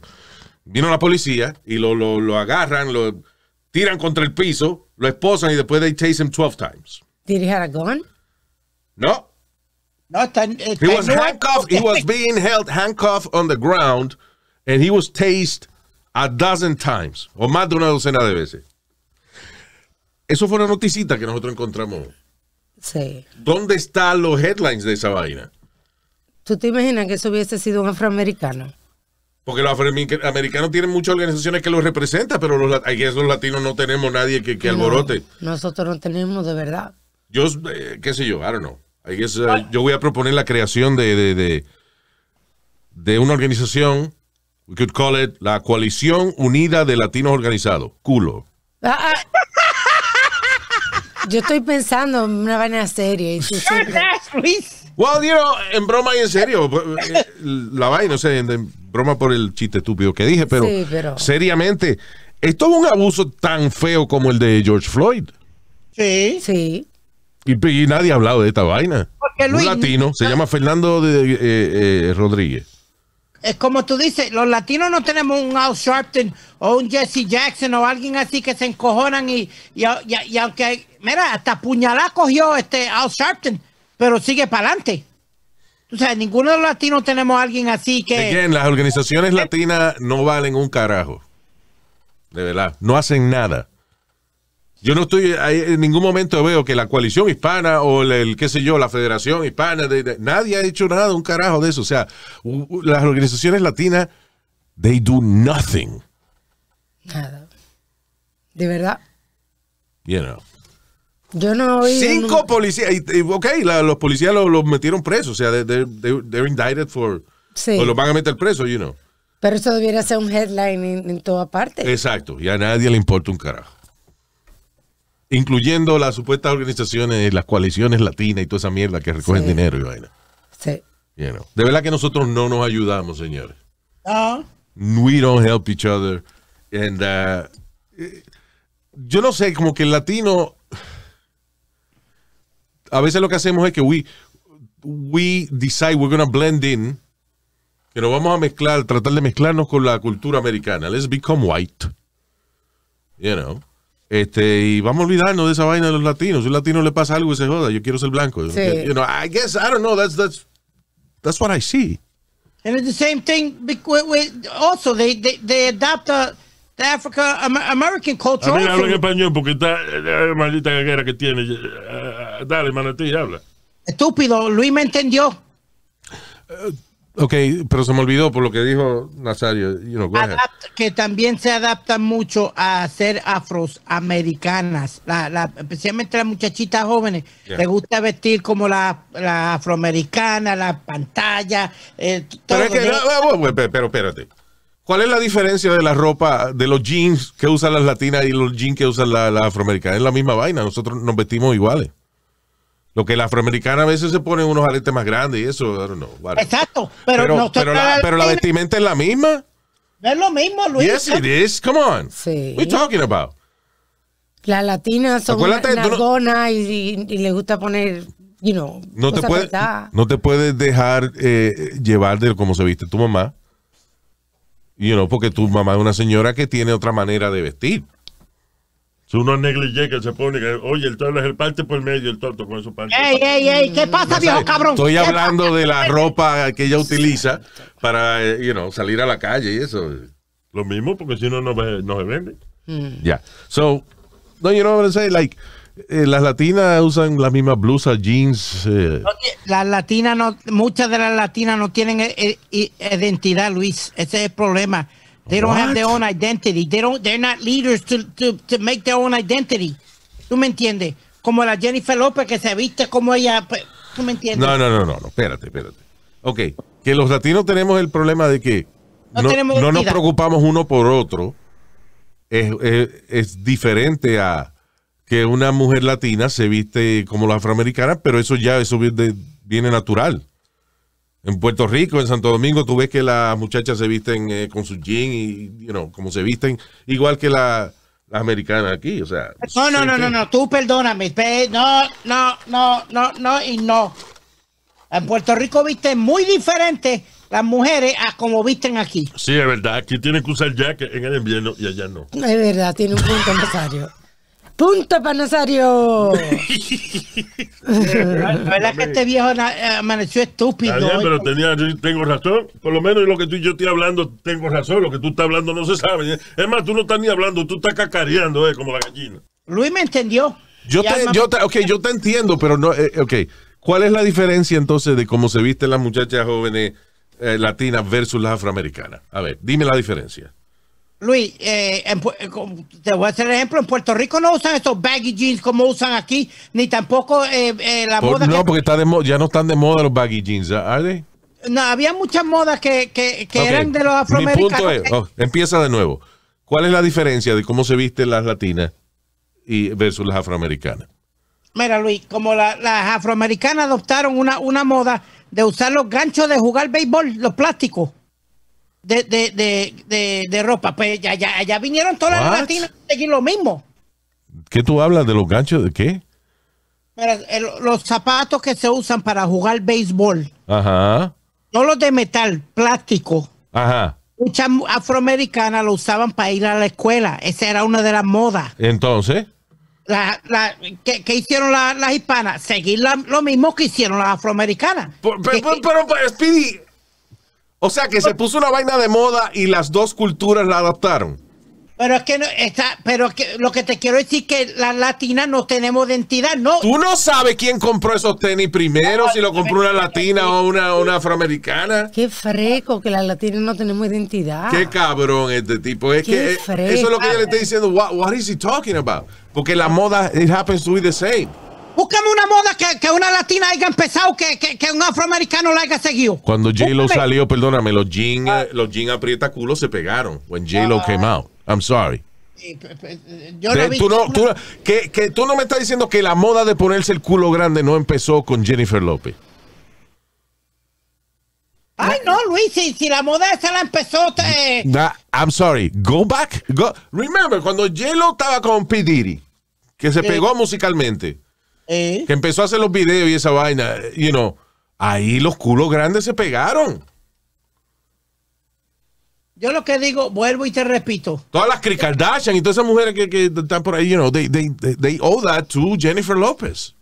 Vino la policía y lo, agarran, lo tiran contra el piso, lo esposan y después they taste him 12 times. Did he have a gun? No. No, está, eh, he was handcuffed. He was being held handcuffed on the ground, and he was tased a dozen times, o más de una docena de veces. Eso fue una noticita que nosotros encontramos. Sí. ¿Dónde están los headlines de esa vaina? ¿Tú te imaginas que eso hubiese sido un afroamericano? Porque los afroamericanos tienen muchas organizaciones que los representan, pero los, aquí los latinos no tenemos nadie que, alborote. nosotros no tenemos, de verdad. Yo, eh, qué sé yo, I don't know. Uh, yo voy a proponer la creación de, de, una organización. We could call it la Coalición Unida de Latinos Organizados. Culo. Ah, ah. Yo estoy pensando en una vaina seria. Well, you en broma y en serio. Eh, la vaina, no sé, en, broma por el chiste estúpido que dije, pero, pero... seriamente, esto es un abuso tan feo como el de George Floyd. Sí. Sí. Y, nadie ha hablado de esta vaina. un latino se llama Fernando de, eh, eh, Rodríguez. Es como tú dices, los latinos no tenemos un Al Sharpton o un Jesse Jackson o alguien así que se encojonan y, aunque, mira, hasta puñalá cogió este Al Sharpton, pero sigue para adelante. O sea, ninguno de los latinos tenemos alguien así que... las organizaciones latinas no valen un carajo. De verdad, no hacen nada. Yo no estoy, en ningún momento veo que la coalición hispana o el, qué sé yo, la federación hispana, nadie ha hecho nada, un carajo de eso. O sea, las organizaciones latinas, they do nothing. Nada. De verdad. You know. Yo no oí. Cinco policías. Ok, los policías los, metieron presos. O sea, they're indicted for. O los van a meter presos, you know. Pero eso debiera ser un headline en, en toda parte. Exacto. Y a nadie le importa un carajo incluyendo las supuestas organizaciones, las coaliciones latinas y toda esa mierda que recogen dinero y vaina. Sí. De verdad que nosotros no nos ayudamos, señores. No. We don't help each other. And, uh, eh, yo no sé, como que el latino. A veces lo que hacemos es que we, we decide we're going to blend in. Que nos vamos a mezclar, tratar de mezclarnos con la cultura americana. Let's become white. You know. Este, y vamos a olvidarnos de esa vaina de los latinos. Si un latino le pasa algo y se joda, yo quiero ser blanco. You know, I guess, I don't know, that's, that's, that's what I see. And it's the same thing, also, they, they, they adopt the Africa, American culture. A mí hablo en español porque está la eh, maldita guerra que tiene. Eh, eh, dale, manatí, habla. Estúpido, Luis me entendió. Ok, pero se me olvidó por lo que dijo Nazario. que también se adaptan mucho a ser afroamericanas. La, la, especialmente las muchachitas jóvenes. Les gusta vestir como la, afroamericana, la pantalla. Eh, ah, ah, pero, espérate. ¿Cuál es la diferencia de la ropa, de los jeans que usan las latinas y los jeans que usan las la afroamericanas? Es la misma vaina. Nosotros nos vestimos iguales. Lo que la afroamericana a veces se pone unos aletes más grandes y eso, I don't know, Exacto, pero, pero, la, pero la vestimenta es la misma. Es lo mismo, Luis. Yes, it is. Come on. Sí. What are you talking about? Las latinas son una no... y, y, le gusta poner, you know, no te puedes, No te puedes dejar eh, llevar de cómo se viste tu mamá. You know, porque tu mamá es una señora que tiene otra manera de vestir. Si uno neglige que se pone, que, oye, el toro es el parte por medio, el torto con su parte. ¡Ey, ey, ey! ¿Qué pasa, viejo cabrón? Estoy hablando de la ropa que ella utiliza para, eh, you know, salir a la calle y eso. Lo mismo, porque si no, no, no se vende. Hmm. Ya. So, no, you know what I'm saying? Like, eh, las latinas usan la misma blusa, jeans. Eh. Las latinas no, muchas de las latinas no tienen identidad, Luis. Ese es el problema They don't have their own identity. They don't, they're not leaders to, to, to make their own identity. ¿Tú me entiendes? Como la Jennifer López que se viste como ella. ¿Tú me entiendes? No, no, no, no, espérate, espérate. Ok, que los latinos tenemos el problema de que no, nos preocupamos uno por otro. Es, es, es, diferente a que una mujer latina se viste como la afroamericana, pero eso ya eso viene natural en Puerto Rico, en Santo Domingo, tú ves que las muchachas se visten eh, con su jean y, you como se visten, igual que las americanas aquí, o sea. No, no, no, no, no, tú perdóname, no, no, no, no, no y no. En Puerto Rico visten muy diferente las mujeres a como visten aquí. Sí, es verdad, aquí tienen que usar jacket en el invierno y allá no. Es verdad, tiene un punto, necesario. ¡Punto panasario! ¿Verdad que este viejo eh, amaneció estúpido? pero tenía, tengo razón. Por lo menos lo que tú y yo estoy hablando, tengo razón. Lo que tú estás hablando no se sabe. ¿eh? Es más, tú no estás ni hablando, tú estás cacareando, eh, como la gallina. Luis me entendió. Yo, te, yo te, okay, yo te entiendo, pero no, eh, ok. ¿Cuál es la diferencia entonces de cómo se visten las muchachas jóvenes latinas versus las afroamericanas? A ver, dime la diferencia. Luis, eh, eh, te voy a hacer el ejemplo, en Puerto Rico no usan estos baggy jeans como usan aquí, ni tampoco eh, eh la moda. No, porque ya no están de moda los baggy jeans, ¿ah? ¿are No, había muchas modas que, que, eran de los afroamericanos. Mi punto es, oh, empieza de nuevo. ¿Cuál es la diferencia de cómo se visten las latinas y versus las afroamericanas? Mira, Luis, como las afroamericanas adoptaron una, una moda de usar los ganchos de jugar béisbol, los plásticos de, de, de, de, ropa. Pues ya, ya, vinieron todas las latinas a seguir lo mismo. ¿Qué tú hablas de los ganchos? ¿De qué? Eh, los zapatos que se usan para jugar béisbol. No los de metal, plástico. Ajá. Muchas afroamericanas lo usaban para ir a la escuela. Esa era una de las modas. Entonces. La, ¿qué, hicieron las, hispanas? Seguir lo mismo que hicieron las afroamericanas. Pero, pero, pero, Speedy, o sea que se puso una vaina de moda y las dos culturas la adaptaron. Pero es que no está, pero que, lo que te quiero decir es que las latinas no tenemos identidad, ¿no? Tú no sabes quién compró esos tenis primero, si lo compró una latina o una, afroamericana. Qué fresco que las latinas no tenemos identidad. Qué cabrón este tipo. Es que eh, eso es lo que yo le estoy diciendo. What, what is he talking about? Porque la moda, it happens to be the same. Búscame una moda que, una latina haya empezado, que, que, que un afroamericano la haya seguido. Cuando J-Lo salió, perdóname, los jeans ah. eh, los jeans aprieta culo se pegaron. When J-Lo ah. came out. I'm sorry. Yo no tú no, tú, que, que, tú no me estás diciendo que la moda de ponerse el culo grande no empezó con Jennifer López. Ay, no, Luis, si, si la moda esa la empezó. Te... I'm sorry. Go back. Remember, cuando J-Lo estaba con P. Diddy, que se pegó musicalmente que empezó a hacer los videos y esa vaina, you know, ahí los culos grandes se pegaron. Yo lo que digo, vuelvo y te repito. Todas las cricardas y todas esas mujeres que, están por ahí, you know, they, they, they owe that to Jennifer Lopez.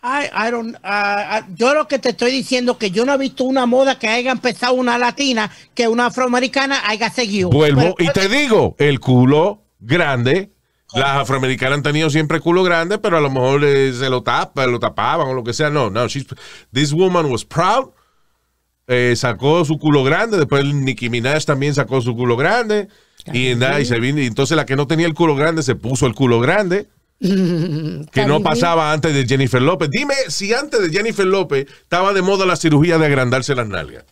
Uh, I, yo lo que te estoy diciendo que yo no he visto una moda que haya empezado una latina que una afroamericana haya seguido. Vuelvo y te digo, el culo grande las afroamericanas han tenido siempre culo grande, pero a lo mejor eh, se lo tapa, lo tapaban o lo que sea. No, no. She's, this woman was proud. Eh, sacó su culo grande. Después Nicki Minaj también sacó su culo grande. Y, entonces la que no tenía el culo grande se puso el culo grande. (laughs) que no pasaba antes de Jennifer López. Dime si antes de Jennifer López estaba de moda la cirugía de agrandarse las nalgas.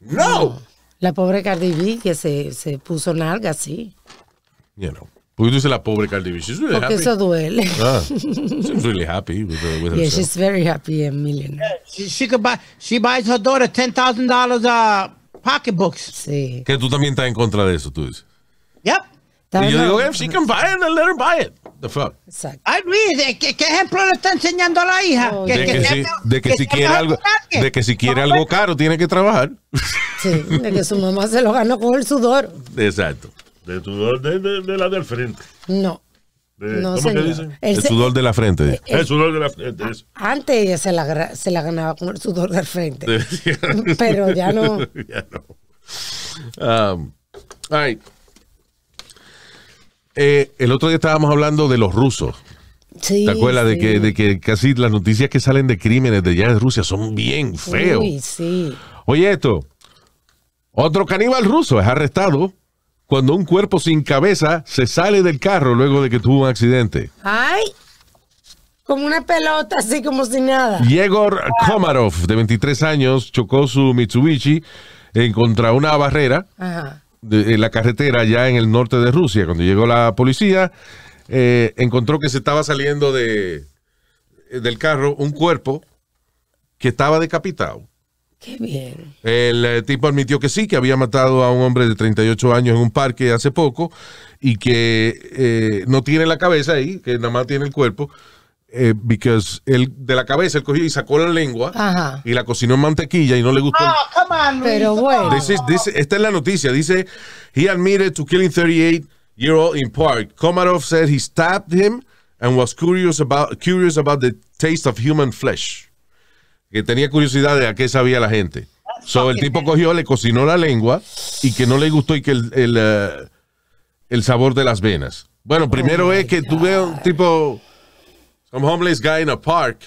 ¡No! La pobre Cardi B que se, se puso nalgas, sí. Porque tú dices la pobre Cardi B. She's really Porque happy. eso duele. Ah, she's really happy with, with yeah, herself. she's very happy a eh, millionaire. Yeah, she, she, could buy, she buys her daughter $10,000 uh, pocketbooks. Sí. Que tú también estás en contra de eso, tú dices. Yep. Y yo digo, if she can buy it, then let her buy it. The fuck. Exacto. Ay, Luis, ¿qué, qué ejemplo le está enseñando a la hija? que, de, que, si, de que, si, quiere algo, de que si quiere algo caro, tiene que trabajar. Sí, de que su mamá se lo ganó con el sudor. Exacto. De sudor de, la del frente. No. no que dicen? El, sudor de la frente. El, sudor de Antes ella se la, ganaba con el sudor del frente. (laughs) pero ya no. (laughs) ya no. Eh, el otro día estábamos hablando de los rusos. Sí, ¿Te acuerdas de, que, que casi las noticias que salen de crímenes de allá de Rusia son bien feos? Sí, sí. Oye, esto. Otro caníbal ruso es arrestado cuando un cuerpo sin cabeza se sale del carro luego de que tuvo un accidente. ¡Ay! Como una pelota, así como sin nada. Yegor Komarov, de 23 años, chocó su Mitsubishi en contra una barrera en la carretera allá en el norte de Rusia. Cuando llegó la policía, eh, encontró que se estaba saliendo de, del carro un cuerpo que estaba decapitado. Qué bien. El eh, tipo admitió que sí, que había matado a un hombre de 38 años en un parque hace poco y que eh, no tiene la cabeza ahí, que nada más tiene el cuerpo. Eh, because él de la cabeza él cogió y sacó la lengua y la cocinó en mantequilla y no le gustó. Ah, Pero bueno. This is, esta es la noticia. Dice, he admitted to killing 38-year-old in park. Komarov said he stabbed him and was curious about, curious about the taste of human flesh que tenía curiosidad de a qué sabía la gente. So, el tipo cogió, le cocinó la lengua y que no le gustó y que el, eh, sabor de las venas. Bueno, oh primero es que tú un tipo, un homeless guy in a park.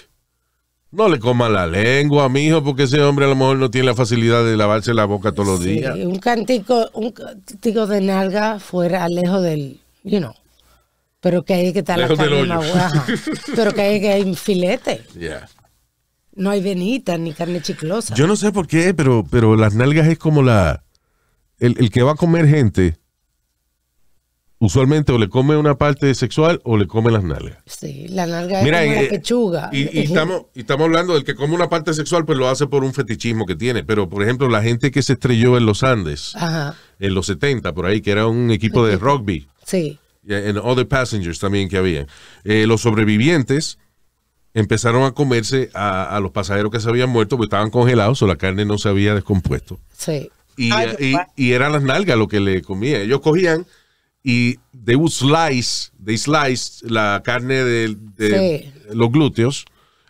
No le coma la lengua, mijo, porque ese hombre a lo mejor no tiene la facilidad de lavarse la boca todos los días. Un cantico, un cantico de nalga fuera, lejos del, you know. Pero que hay que estar la (laughs) Pero que hay que hay filete. No hay venita ni carne chiclosa. Yo no sé por qué, pero, pero las nalgas es como la. El, que va a comer gente, usualmente o le come una parte sexual o le come las nalgas. Sí, la nalga Mira, es como la pechuga. Y, estamos, estamos hablando del que come una parte sexual, pues lo hace por un fetichismo que tiene. Pero, por ejemplo, la gente que se estrelló en los Andes, en los 70, por ahí, que era un equipo de rugby. Sí. En Other Passengers también que había. Eh, los sobrevivientes empezaron a comerse a, los pasajeros que se habían muerto porque estaban congelados o la carne no se había descompuesto. Sí. Y, y, eran las nalgas lo que le comían. Ellos cogían y they slice, they slice la carne de, los glúteos.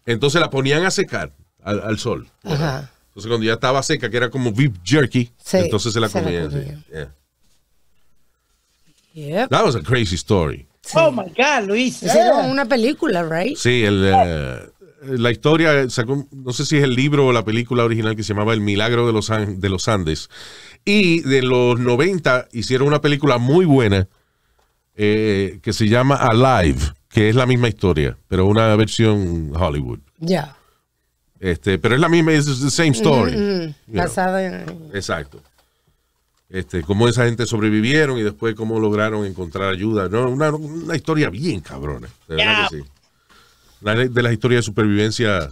Entonces la ponían a secar al, sol. Ajá. Entonces cuando ya estaba seca, que era como beef jerky, entonces se la comían. That was a crazy story. Oh my God, Luis. Es una película, right? Sí, eh, la historia sacó, no sé si es el libro o la película original que se llamaba El Milagro de los, de los Andes. Y de los 90 hicieron una película muy buena eh, que se llama Alive, que es la misma historia, pero una versión Hollywood. Ya. Este, pero es la misma, es the same story. Mm-hmm. en. Exacto este, cómo esa gente sobrevivieron y después cómo lograron encontrar ayuda. Una, una historia bien cabrona, de verdad que sí. Una de las historias de supervivencia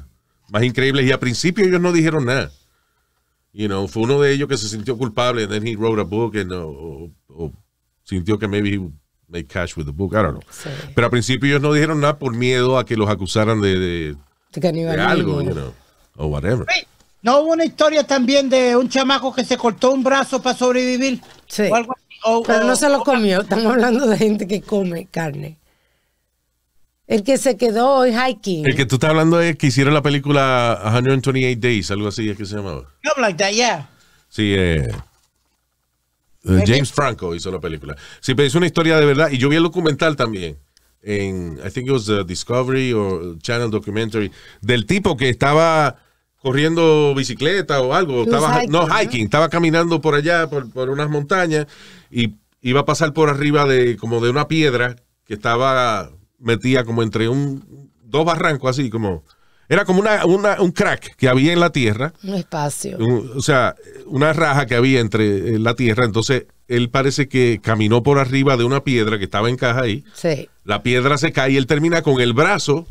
más increíbles. Y al principio ellos no dijeron nada. You know, fue uno de ellos que se sintió culpable and then he wrote a book uh, o, sintió que maybe he make cash with the book, I don't know. Pero al principio ellos no dijeron nada por miedo a que los acusaran de, algo, o whatever. ¿No hubo una historia también de un chamaco que se cortó un brazo para sobrevivir? Sí. pero no se lo comió. Estamos hablando de gente que come carne. El que se quedó hoy hiking. El que tú estás hablando es que hicieron la película 128 Days, algo así es que se llamaba. No, like that, yeah. Sí, eh, eh James Franco hizo la película. Sí, pero es una historia de verdad. Y yo vi el documental también en, I think it was uh, Discovery o Channel Documentary, del tipo que estaba corriendo bicicleta o algo, estaba, no hiking, estaba caminando por allá, por, unas montañas, y iba a pasar por arriba de como de una piedra que estaba metida como entre un dos barrancos así, como era como una, un crack que había en la tierra. Un espacio. o sea, una raja que había entre la tierra. Entonces, él parece que caminó por arriba de una piedra que estaba en caja ahí. Sí. La piedra se cae y él termina con el brazo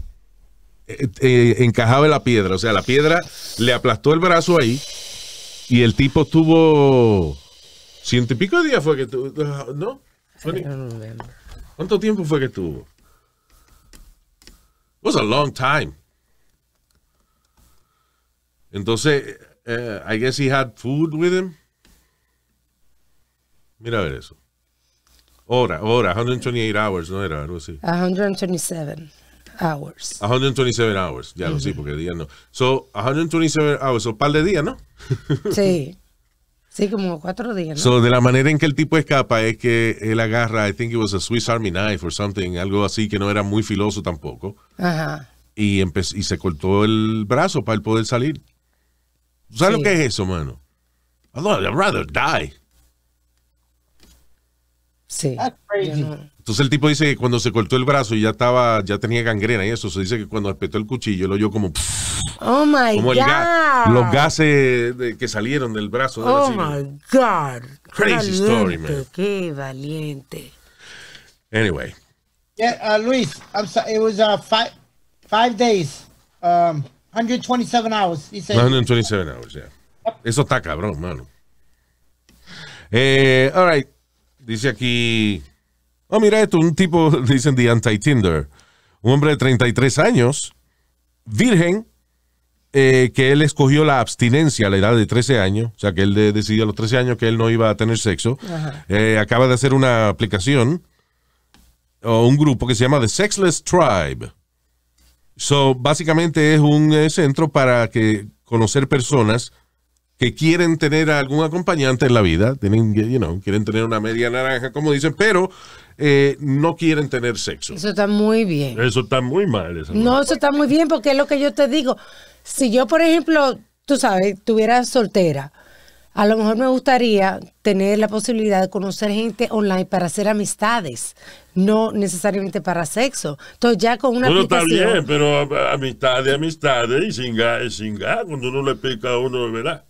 eh, eh, encajaba en la piedra. O sea, la piedra le aplastó el brazo ahí y el tipo estuvo ciento y pico de días fue que tuvo. Ah, ¿No? ¿Cuánto tiempo fue que tuvo? was a long time. Entonces, eh, I guess he had food with him. Mira a ver eso. Hora, hora, 128 hours, ¿no era algo así? 127 hours. 127 hours, ya lo sé, porque días no. So, 127 hours, o un par de días, ¿no? (laughs) sí. Sí, como cuatro días. ¿no? So, de la manera en que el tipo escapa es que él agarra, I think it was a Swiss Army knife or something, algo así que no era muy filoso tampoco. Ajá. Y, y se cortó el brazo para él poder salir. ¿Sabes lo que es eso, mano? I'd rather die. Sí. Entonces el tipo dice que cuando se cortó el brazo y ya estaba, ya tenía gangrena y eso, se dice que cuando apretó el cuchillo lo oyó como Oh my God. los gases que salieron del brazo. oh my God. Crazy story, man. Qué valiente. Anyway. Yeah, uh, Luis, I'm sorry, it was uh, five, five days, um, 127 hours. 127 hours, yeah. Eso está cabrón, mano. Eh, all right. Dice aquí, oh, mira esto, un tipo, (laughs) dicen de Anti-Tinder, un hombre de 33 años, virgen, eh, que él escogió la abstinencia a la edad de 13 años, o sea que él decidió a los 13 años que él no iba a tener sexo, eh, acaba de hacer una aplicación o un grupo que se llama The Sexless Tribe. So, básicamente es un eh, centro para que conocer personas que quieren tener algún acompañante en la vida, tienen, quieren tener una media naranja, como dicen, pero eh, no quieren tener sexo. Eso está muy bien. Eso está muy mal. no, eso está muy bien porque es lo que yo te digo. Si yo, por ejemplo, tú sabes, tuviera soltera, a lo mejor me gustaría tener la posibilidad de conocer gente online para hacer amistades, no necesariamente para sexo. Entonces ya con una aplicación... está bien, pero amistades, amistades, y sin gas, sin gas, cuando uno le pica a uno, ¿verdad?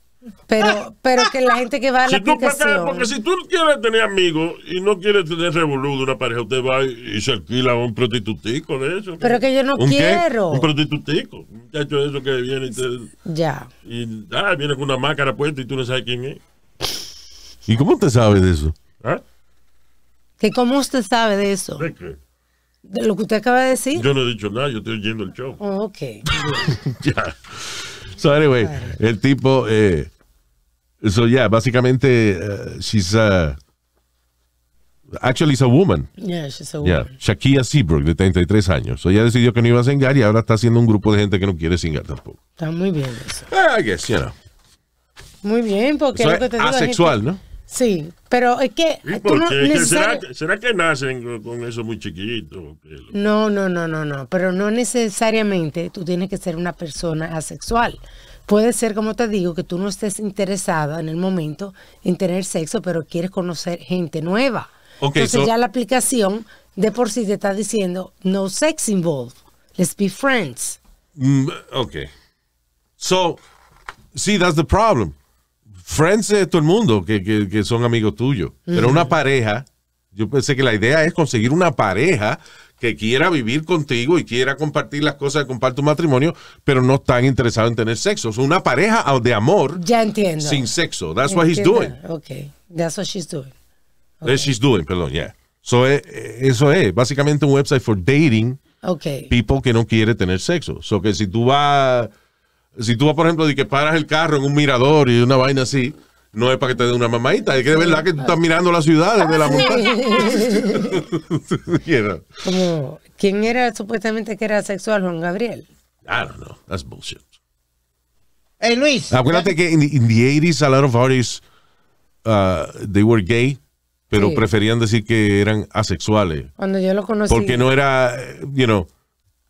Pero, pero que la gente que va a la si tú aplicación... porque si tú quieres tener amigos y no quieres tener revoludo una pareja, usted va y se alquila un prostitutico de eso. Pero que yo no quiero. Un prostitutico. Un muchacho de eso que viene y te... Ya. Y ah, viene con una máscara puesta y tú no sabes quién es. ¿Y cómo usted sabe de eso? ¿Ah? ¿Que ¿Cómo usted sabe de eso? ¿De qué? De lo que usted acaba de decir. Yo no he dicho nada, yo estoy oyendo el show. Oh, ok. (laughs) ya so anyway, el tipo, eh, básicamente, uh, she's uh, Actually, is a woman. Yeah, she's a woman. Shakia Seabrook, de 33 años. So, ella decidió que no iba a singar y ahora está haciendo un grupo de gente que no quiere singar tampoco. Está muy bien eso. Eh, muy bien, porque es lo que te digo, asexual, ¿no? Sí, pero es que. ¿Será, que nacen con eso muy chiquito? No, no, no, no, no. Pero no necesariamente tú tienes que ser una persona asexual. Puede ser, como te digo, que tú no estés interesada en el momento en tener sexo, pero quieres conocer gente nueva. Entonces ya la aplicación de por sí te está diciendo no sex involved. Let's be friends. Okay, mm, ok. So, see, that's the problem. Friends de todo el mundo que, que, son amigos tuyos. Pero una pareja, yo pensé que la idea es conseguir una pareja que quiera vivir contigo y quiera compartir las cosas compartir tu matrimonio, pero no están interesado en tener sexo. Es una pareja de amor. Sin sexo. That's what he's doing. Okay. That's what she's doing. She's doing, perdón, yeah. So, eh, eh, eso es básicamente un website for dating okay. people que no quieren tener sexo. So que si tú vas si tú vas, por ejemplo, de que paras el carro en un mirador y una vaina así, no es para que te dé una mamadita, es que de verdad que tú estás mirando la ciudad desde la (laughs) montaña. (laughs) ¿Quién era supuestamente que era sexual, Juan Gabriel? I don't know, that's bullshit. Luis. Acuérdate que en the, 80s a lot of artists, uh, they were gay, pero preferían decir que eran asexuales. Cuando yo lo conocí. Porque no era, you know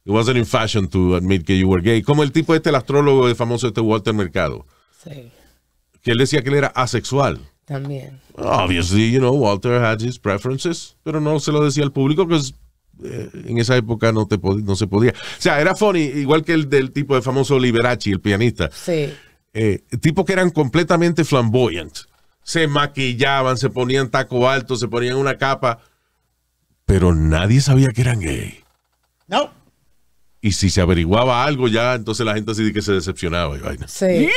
It wasn't in fashion to admit que you were gay. Como el tipo este, el astrólogo famoso este Walter Mercado. Sí. Que él decía que él era asexual. También. Obviously, you know, Walter had his preferences, pero no se lo decía al público porque eh, en esa época no, te se podía. O sea, era funny, igual que el del tipo de famoso Liberace, el pianista. Sí. Eh, tipo que eran completamente flamboyant. Se maquillaban, se ponían taco alto, se ponían una capa, pero nadie sabía que eran gay. No. Y si se averiguaba algo ya, entonces la gente así que se decepcionaba y vaina. Sí.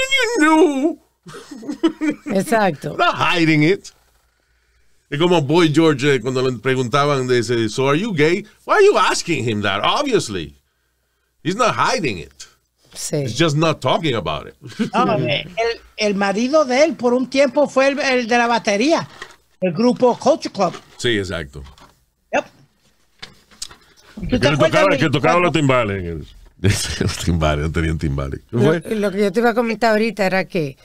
Exacto. (laughs) Not hiding it. Es como Boy George eh, cuando le preguntaban, dice, so are you gay? Why are you asking him that? Obviously. He's not hiding it. Sí. It's just not talking about it. No, (laughs) el, el, marido de él por un tiempo fue el, el de la batería, el grupo Culture Club. Sí, exacto. Que tocaba los timbales. (laughs) los timbales, no timbales. Lo, que yo te iba a comentar ahorita era que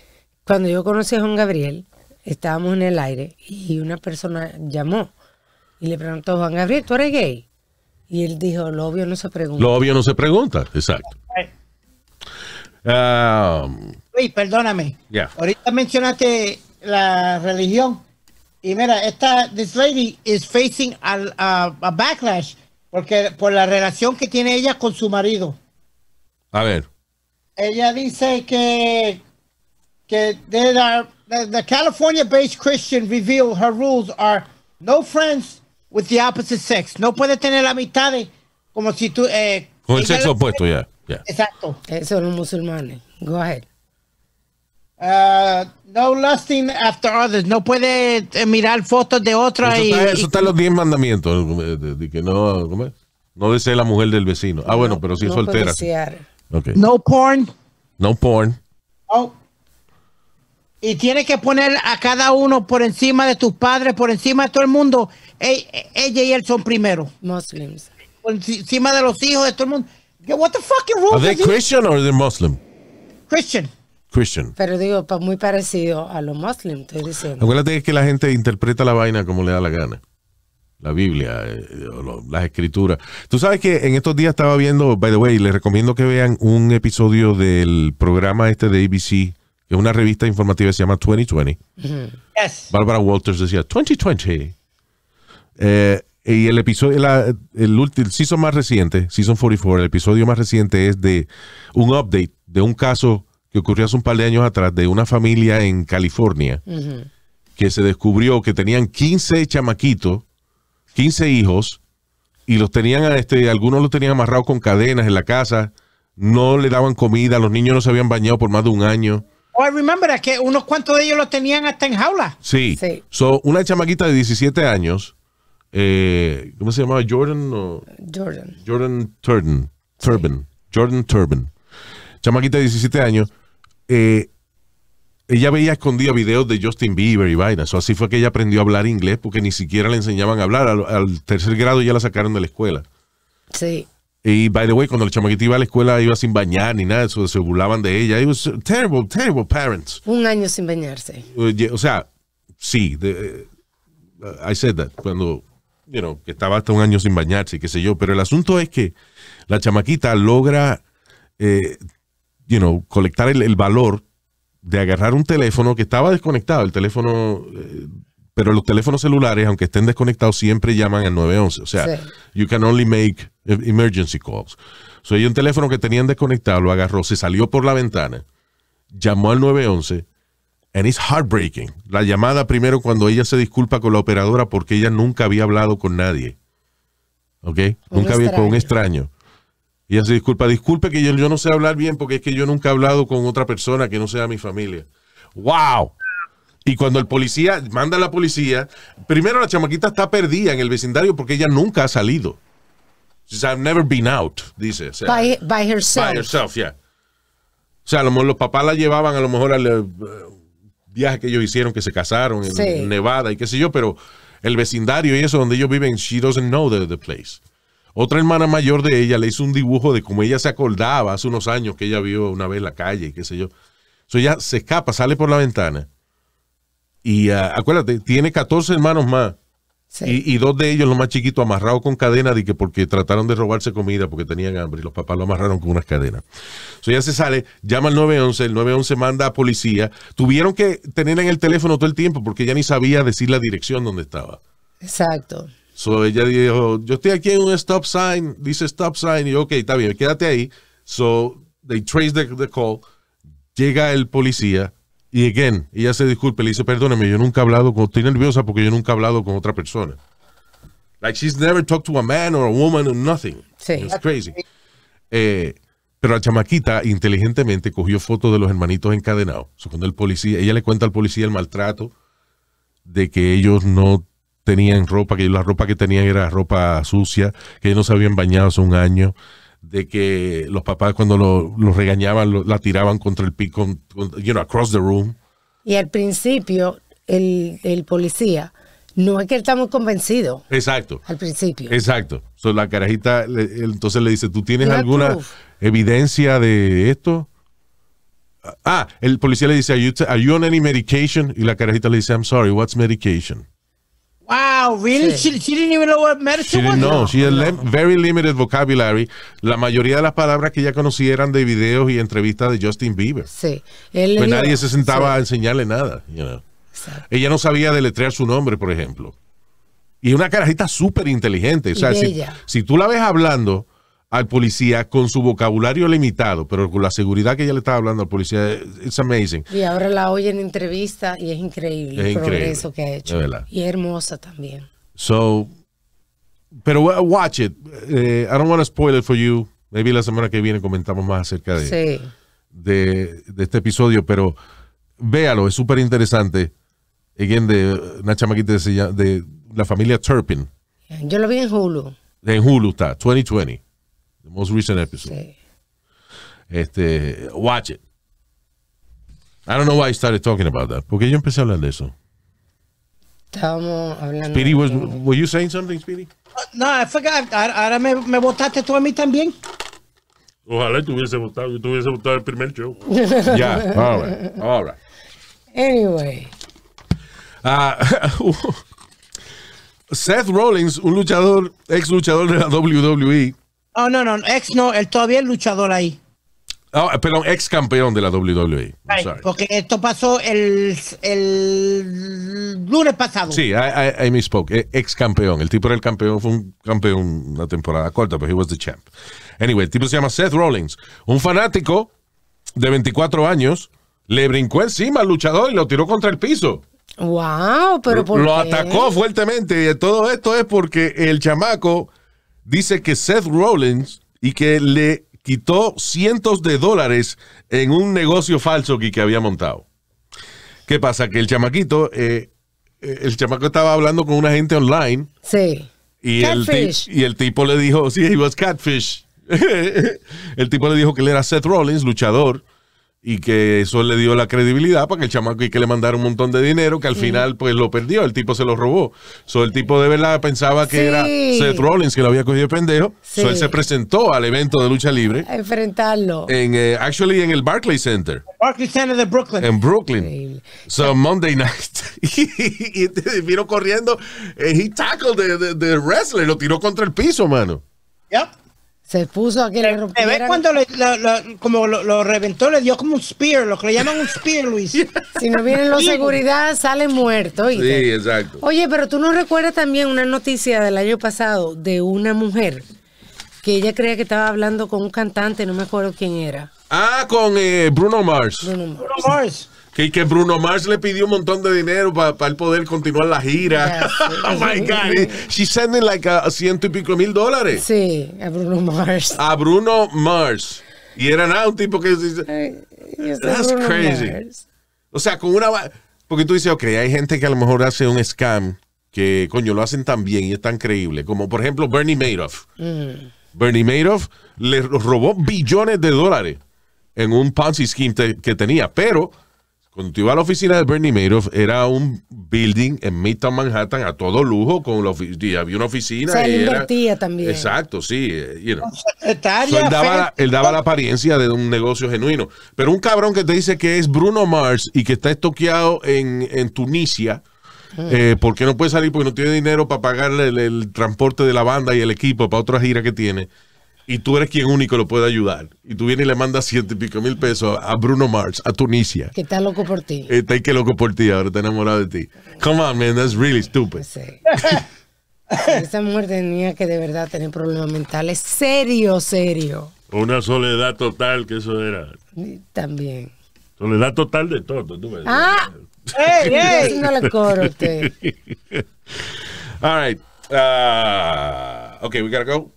cuando yo conocí a Juan Gabriel, estábamos en el aire y una persona llamó y le preguntó, Juan Gabriel, ¿tú eres gay? Y él dijo, lo obvio no se pregunta. Lo obvio no se pregunta, exacto. Um, perdóname. Ahorita mencionaste la religión. Y mira, esta, this lady is facing a, a backlash porque por la relación que tiene ella con su marido. A ver. Ella dice que que the, California-based Christian revealed her rules are no friends with the opposite sex. No puede tener amistades como si tú eh, con el sexo opuesto ya. Exacto. Esos son musulmanes. Go ahead. Uh, no lusting after others. No puede eh, mirar fotos de otra Eso, y, está, eso está en los 10 mandamientos. Eh, eh, que no, ¿cómo es? no la mujer del vecino. Ah, bueno, pero si sí es no soltera. No porn. No porn. Oh. Y tiene que poner a cada uno por encima de tus padres, por encima de todo el mundo. E, e, ella y él son primero. Muslims. Por encima de los hijos de todo el mundo. What the ¿You Are they Christian or are they Muslim? Christian. Christian. Pero digo, muy parecido a los muslims, estoy diciendo. Acuérdate que la gente interpreta la vaina como le da la gana. La Biblia, eh, las escrituras. Tú sabes que en estos días estaba viendo, by the way, les recomiendo que vean un episodio del programa este de ABC, que es una revista informativa que se llama 2020. Mm yes. Barbara Walters decía, 2020. Eh, y el episodio, la, el, último, season más reciente, season 44, el episodio más reciente es de un update de un caso ocurrió hace un par de años atrás de una familia en California que se descubrió que tenían 15 chamaquitos, 15 hijos, y los tenían, a este, algunos los tenían amarrados con cadenas en la casa, no le daban comida, los niños no se habían bañado por más de un año. Oh, I remember es que unos cuantos de ellos los tenían hasta en jaula. Sí. sí. una chamaquita de 17 años, eh, ¿cómo se llamaba? Jordan Jordan. Jordan Turban. Jordan Turban. Chamaquita de 17 años eh, ella veía escondida videos de Justin Bieber y vainas. así fue que ella aprendió a hablar inglés porque ni siquiera le enseñaban a hablar. Al, tercer grado ya la sacaron de la escuela. Sí. Y by the way, cuando la chamaquita iba a la escuela iba sin bañar ni nada, se burlaban de ella. terrible, terrible parents. Un año sin bañarse. O sea, sí. Eh, I said that cuando, you que estaba hasta un año sin bañarse, qué sé yo. Pero el asunto es que la chamaquita logra eh, you know, colectar el, valor de agarrar un teléfono que estaba desconectado, el teléfono, eh, pero los teléfonos celulares, aunque estén desconectados, siempre llaman al 911. O sea, you can only make emergency calls. So, hay un teléfono que tenían desconectado, lo agarró, se salió por la ventana, llamó al 911, and it's heartbreaking. La llamada primero cuando ella se disculpa con la operadora porque ella nunca había hablado con nadie. ¿Ok? nunca había con un extraño. Y ella se disculpa, disculpe que yo, no sé hablar bien porque es que yo nunca he hablado con otra persona que no sea mi familia. ¡Wow! Y cuando el policía manda a la policía, primero la chamaquita está perdida en el vecindario porque ella nunca ha salido. She I've never been out, dice. by, herself. By herself, yeah. O sea, a lo mejor los papás la llevaban a lo mejor al eh, viaje que ellos hicieron, que se casaron en, Nevada y qué sé yo, pero el vecindario y eso donde ellos viven, she doesn't know the place. Otra hermana mayor de ella le hizo un dibujo de cómo ella se acordaba hace unos años que ella vio una vez la calle, qué sé yo. Entonces ella se escapa, sale por la ventana. Y ah, acuérdate, tiene 14 hermanos más. Y, dos de ellos, los más chiquitos, amarrados con cadenas de que porque trataron de robarse comida porque tenían hambre y los papás lo amarraron con unas cadenas. Entonces ya se sale, llama al 911, el 911 manda a policía. Tuvieron que tenerla en el teléfono todo el tiempo porque ella ni sabía decir la dirección donde estaba. Exacto. So ella dijo, yo estoy aquí en un stop sign, dice stop sign, y yo, ok, está bien, quédate ahí. So they trace the, call, llega el policía, y again, ella se disculpa, le dice, perdóneme, yo nunca he hablado con, estoy nerviosa porque yo nunca he hablado con otra persona. Like she's never talked to a man or a woman or nothing. It's crazy. Eh, pero la chamaquita inteligentemente cogió fotos de los hermanitos encadenados. el policía, ella le cuenta al policía el maltrato de que ellos no tenían ropa, que la ropa que tenían era ropa sucia, que no se habían bañado hace un año, de que los papás cuando los regañaban la tiraban contra el pico, you know, across the room. Y al principio, el, policía, no es que él está muy convencido. Exacto. Al principio. Exacto. la carajita entonces le dice, ¿tú tienes alguna evidencia de esto? Ah, el policía le dice, ¿Are you on any medication? Y la carajita le dice, I'm sorry, what's medication? Wow, really? She, didn't even know what medicine was? No, she had very limited vocabulary. La mayoría de las palabras que ella conocía eran de videos y entrevistas de Justin Bieber. Sí. Él pues nadie se sentaba a enseñarle nada. You know. Ella no sabía deletrear su nombre, por ejemplo. Y una carajita súper inteligente. O sea, si, si, tú la ves hablando al policía con su vocabulario limitado, pero con la seguridad que ella le estaba hablando al policía, eh, it's amazing. Y ahora la oye en entrevista y es increíble el progreso que ha hecho. y hermosa también. So, pero uh, watch it. Eh, I don't want to spoil it for you. Maybe la semana que viene comentamos más acerca de, de, este episodio, pero véalo, es súper interesante. Again, de uh, una chamaquita de, de la familia Turpin. Yo lo vi en Hulu. En Hulu está, 2020. The most recent episode. Este, watch it. I don't know why I started talking about that. Porque yo empecé a hablar de eso. estamos hablando. Speedy, was, were you saying something, Speedy? Uh, no, I forgot. Ahora me, me votaste tú a mí también. Ojalá te hubiese votado, yo te hubiese votado el primer show. (laughs) Ya, yeah, all right, all right. Anyway. Ah, (laughs) uh, Seth Rollins, un luchador, ex luchador de la WWE, Oh, no, no, ex no, él todavía es luchador ahí. Oh, perdón, ex campeón de la WWE. porque esto pasó el, lunes pasado. Sí, I, I, e, Ex campeón. El tipo era el campeón, fue un campeón una temporada corta, pero he was the champ. Anyway, el tipo se llama Seth Rollins. Un fanático de 24 años le brincó encima al luchador y lo tiró contra el piso. Wow, pero Lo atacó fuertemente. Y todo esto es porque el chamaco dice que Seth Rollins y que le quitó cientos de dólares en un negocio falso que, había montado. ¿Qué pasa? Que el chamaquito, eh, eh, el estaba hablando con una gente online. Sí. Y el, y el, tipo le dijo, sí, he catfish. (laughs) el tipo le dijo que él era Seth Rollins, luchador, y que eso le dio la credibilidad para que el chamaco y que le mandara un montón de dinero que al final pues lo perdió, el tipo se lo robó. So, el tipo de verdad pensaba que era Seth Rollins que lo había cogido de pendejo. So, él se presentó al evento de lucha libre. enfrentarlo. En, eh, actually en el Barclays Center. Barclays Center de Brooklyn. En Brooklyn. So Monday (laughs) night. y, este vino corriendo, eh, he tackled de the wrestler, lo tiró contra el piso, mano. Yep. Se puso a que ¿Ves cuando como lo, reventó? Le dio como un spear, lo que le llaman un spear, Luis. (laughs) si no vienen los seguridad, sale muerto. Sí, exacto. Oye, pero tú no recuerdas también una noticia del año pasado de una mujer que ella creía que estaba hablando con un cantante, no me acuerdo quién era. Ah, con eh, Bruno Mars. Bruno Mars. Que, Bruno Mars le pidió un montón de dinero para el poder continuar la gira. (laughs) oh my God. She's sending like a, ciento y pico mil dólares. Sí, a Bruno Mars. A Bruno Mars. Y era nada, un tipo que. dice. Este That's crazy. O sea, con una. Porque tú dices, ok, hay gente que a lo mejor hace un scam que, coño, lo hacen tan bien y es tan creíble. Como por ejemplo Bernie Madoff. Mm. Bernie Madoff le robó billones de dólares en un Ponzi scheme que tenía, pero cuando tú ibas a la oficina de Bernie Madoff, era un building en Midtown Manhattan a todo lujo, con la había una oficina. O sea, invertía también. Exacto, sí. You él, daba eh, la, apariencia de un negocio genuino. Pero un cabrón que te dice que es Bruno Mars y que está estoqueado en, Tunisia, mm. eh, porque no puede salir porque no tiene dinero para pagarle el, transporte de la banda y el equipo para otra gira que tiene y tú eres quien único lo puede ayudar. Y tú vienes y le mandas ciento y pico mil pesos a, Bruno Mars, a Tunisia. Que está loco por ti. Eh, está que loco por ti, ahora está enamorado de ti. Come on, man, that's really stupid. (laughs) Esa mujer tenía que de verdad tener problemas mentales serio, serio. Una soledad total, que eso era. También. Soledad total de todo, Ah, (laughs) ey, ey. no la cortes. (laughs) All right. Ah, okay, we gotta go.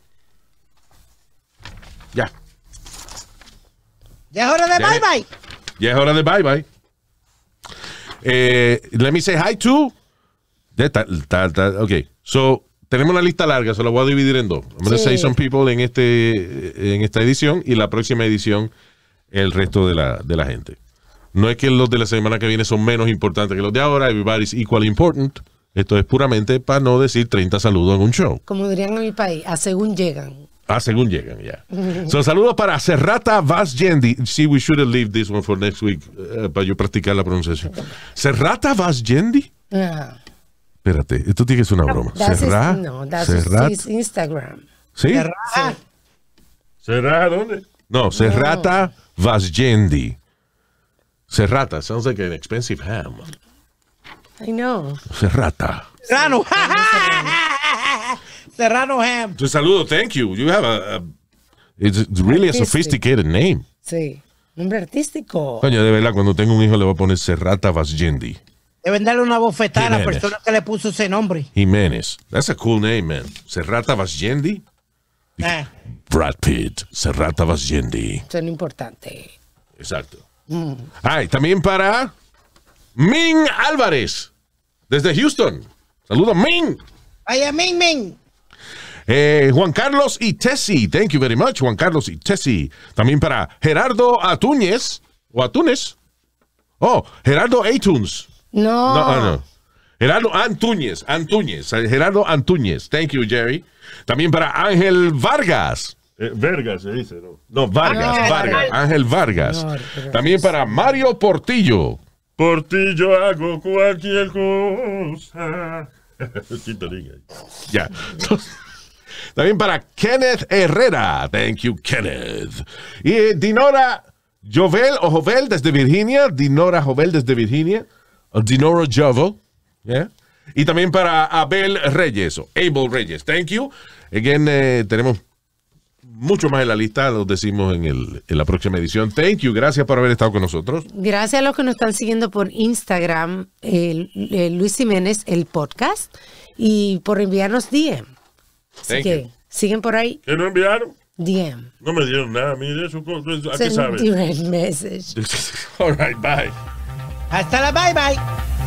Ya es hora de bye bye. Ya es hora de bye bye. Eh, let me say hi to. Ok. So, tenemos una lista larga, se la voy a dividir en dos. I'm some people en, este, en esta edición y la próxima edición el resto de la, gente. No es que los de la semana que viene son menos importantes que los de ahora. is equally important. Esto es puramente para no decir 30 saludos en un show. Como dirían en mi país, a según llegan. Ah, según llegan, ya. so, saludos para Serrata Vasjendi. Sí, we should have leave this one for next week eh, para yo practicar la pronunciación. Serrata Vasjendi? Yeah. Espérate, esto tiene que ser una broma. Serrata? no, that's Instagram. ¿Sí? Serrata, ¿dónde? No, Serrata Vasjendi. Serrata, sounds like an expensive ham. I know. Serrata. Serrano. Serrano Ham. Te saludo, thank you. You have a, it's really a sophisticated name. Sí, nombre artístico. Coño, de verdad, cuando tengo un hijo le voy a poner Serrata Vasgendi. Deben darle una bofetada a la persona que le puso ese nombre. Jiménez. That's a cool name, man. Serrata Vasgendi. Eh. Brad Pitt, Serrata Vasgendi. Son importante. Exacto. Mm. Ay, también para Min Álvarez, desde Houston. Saludos, Min. Vaya, Min, Min. Eh, Juan Carlos y Tessie, thank you very much, Juan Carlos y Tessie. También para Gerardo Atúñez, o Atúnez. Oh, Gerardo Atunes. No. No, ah, no. Gerardo Antúñez, Antúñez, eh, Gerardo Antúñez. Thank you, Jerry. También para Ángel Vargas. Eh, Vargas se dice, ¿no? No, Vargas, ah, Vargas, Ángel Vargas. También para Mario Portillo. Portillo hago cualquier cosa. (laughs) ya. (laughs) También para Kenneth Herrera. Thank you, Kenneth. Y Dinora Jovel o Jovel desde Virginia. Dinora Jovel desde Virginia. Oh, Dinora Jovel. Yeah. Y también para Abel Reyes o Abel Reyes. Thank you. Again, eh, tenemos mucho más en la lista, los decimos en, la próxima edición. Thank you, gracias por haber estado con nosotros. Gracias a los que nos están siguiendo por Instagram, Luis Jiménez, el podcast, y por enviarnos DM. Así que siguen por ahí. ¿Qué no enviaron? DM. No me dieron nada, mire, eso, ¿a qué Send sabes? un message. (laughs) All right, bye. Hasta la bye bye.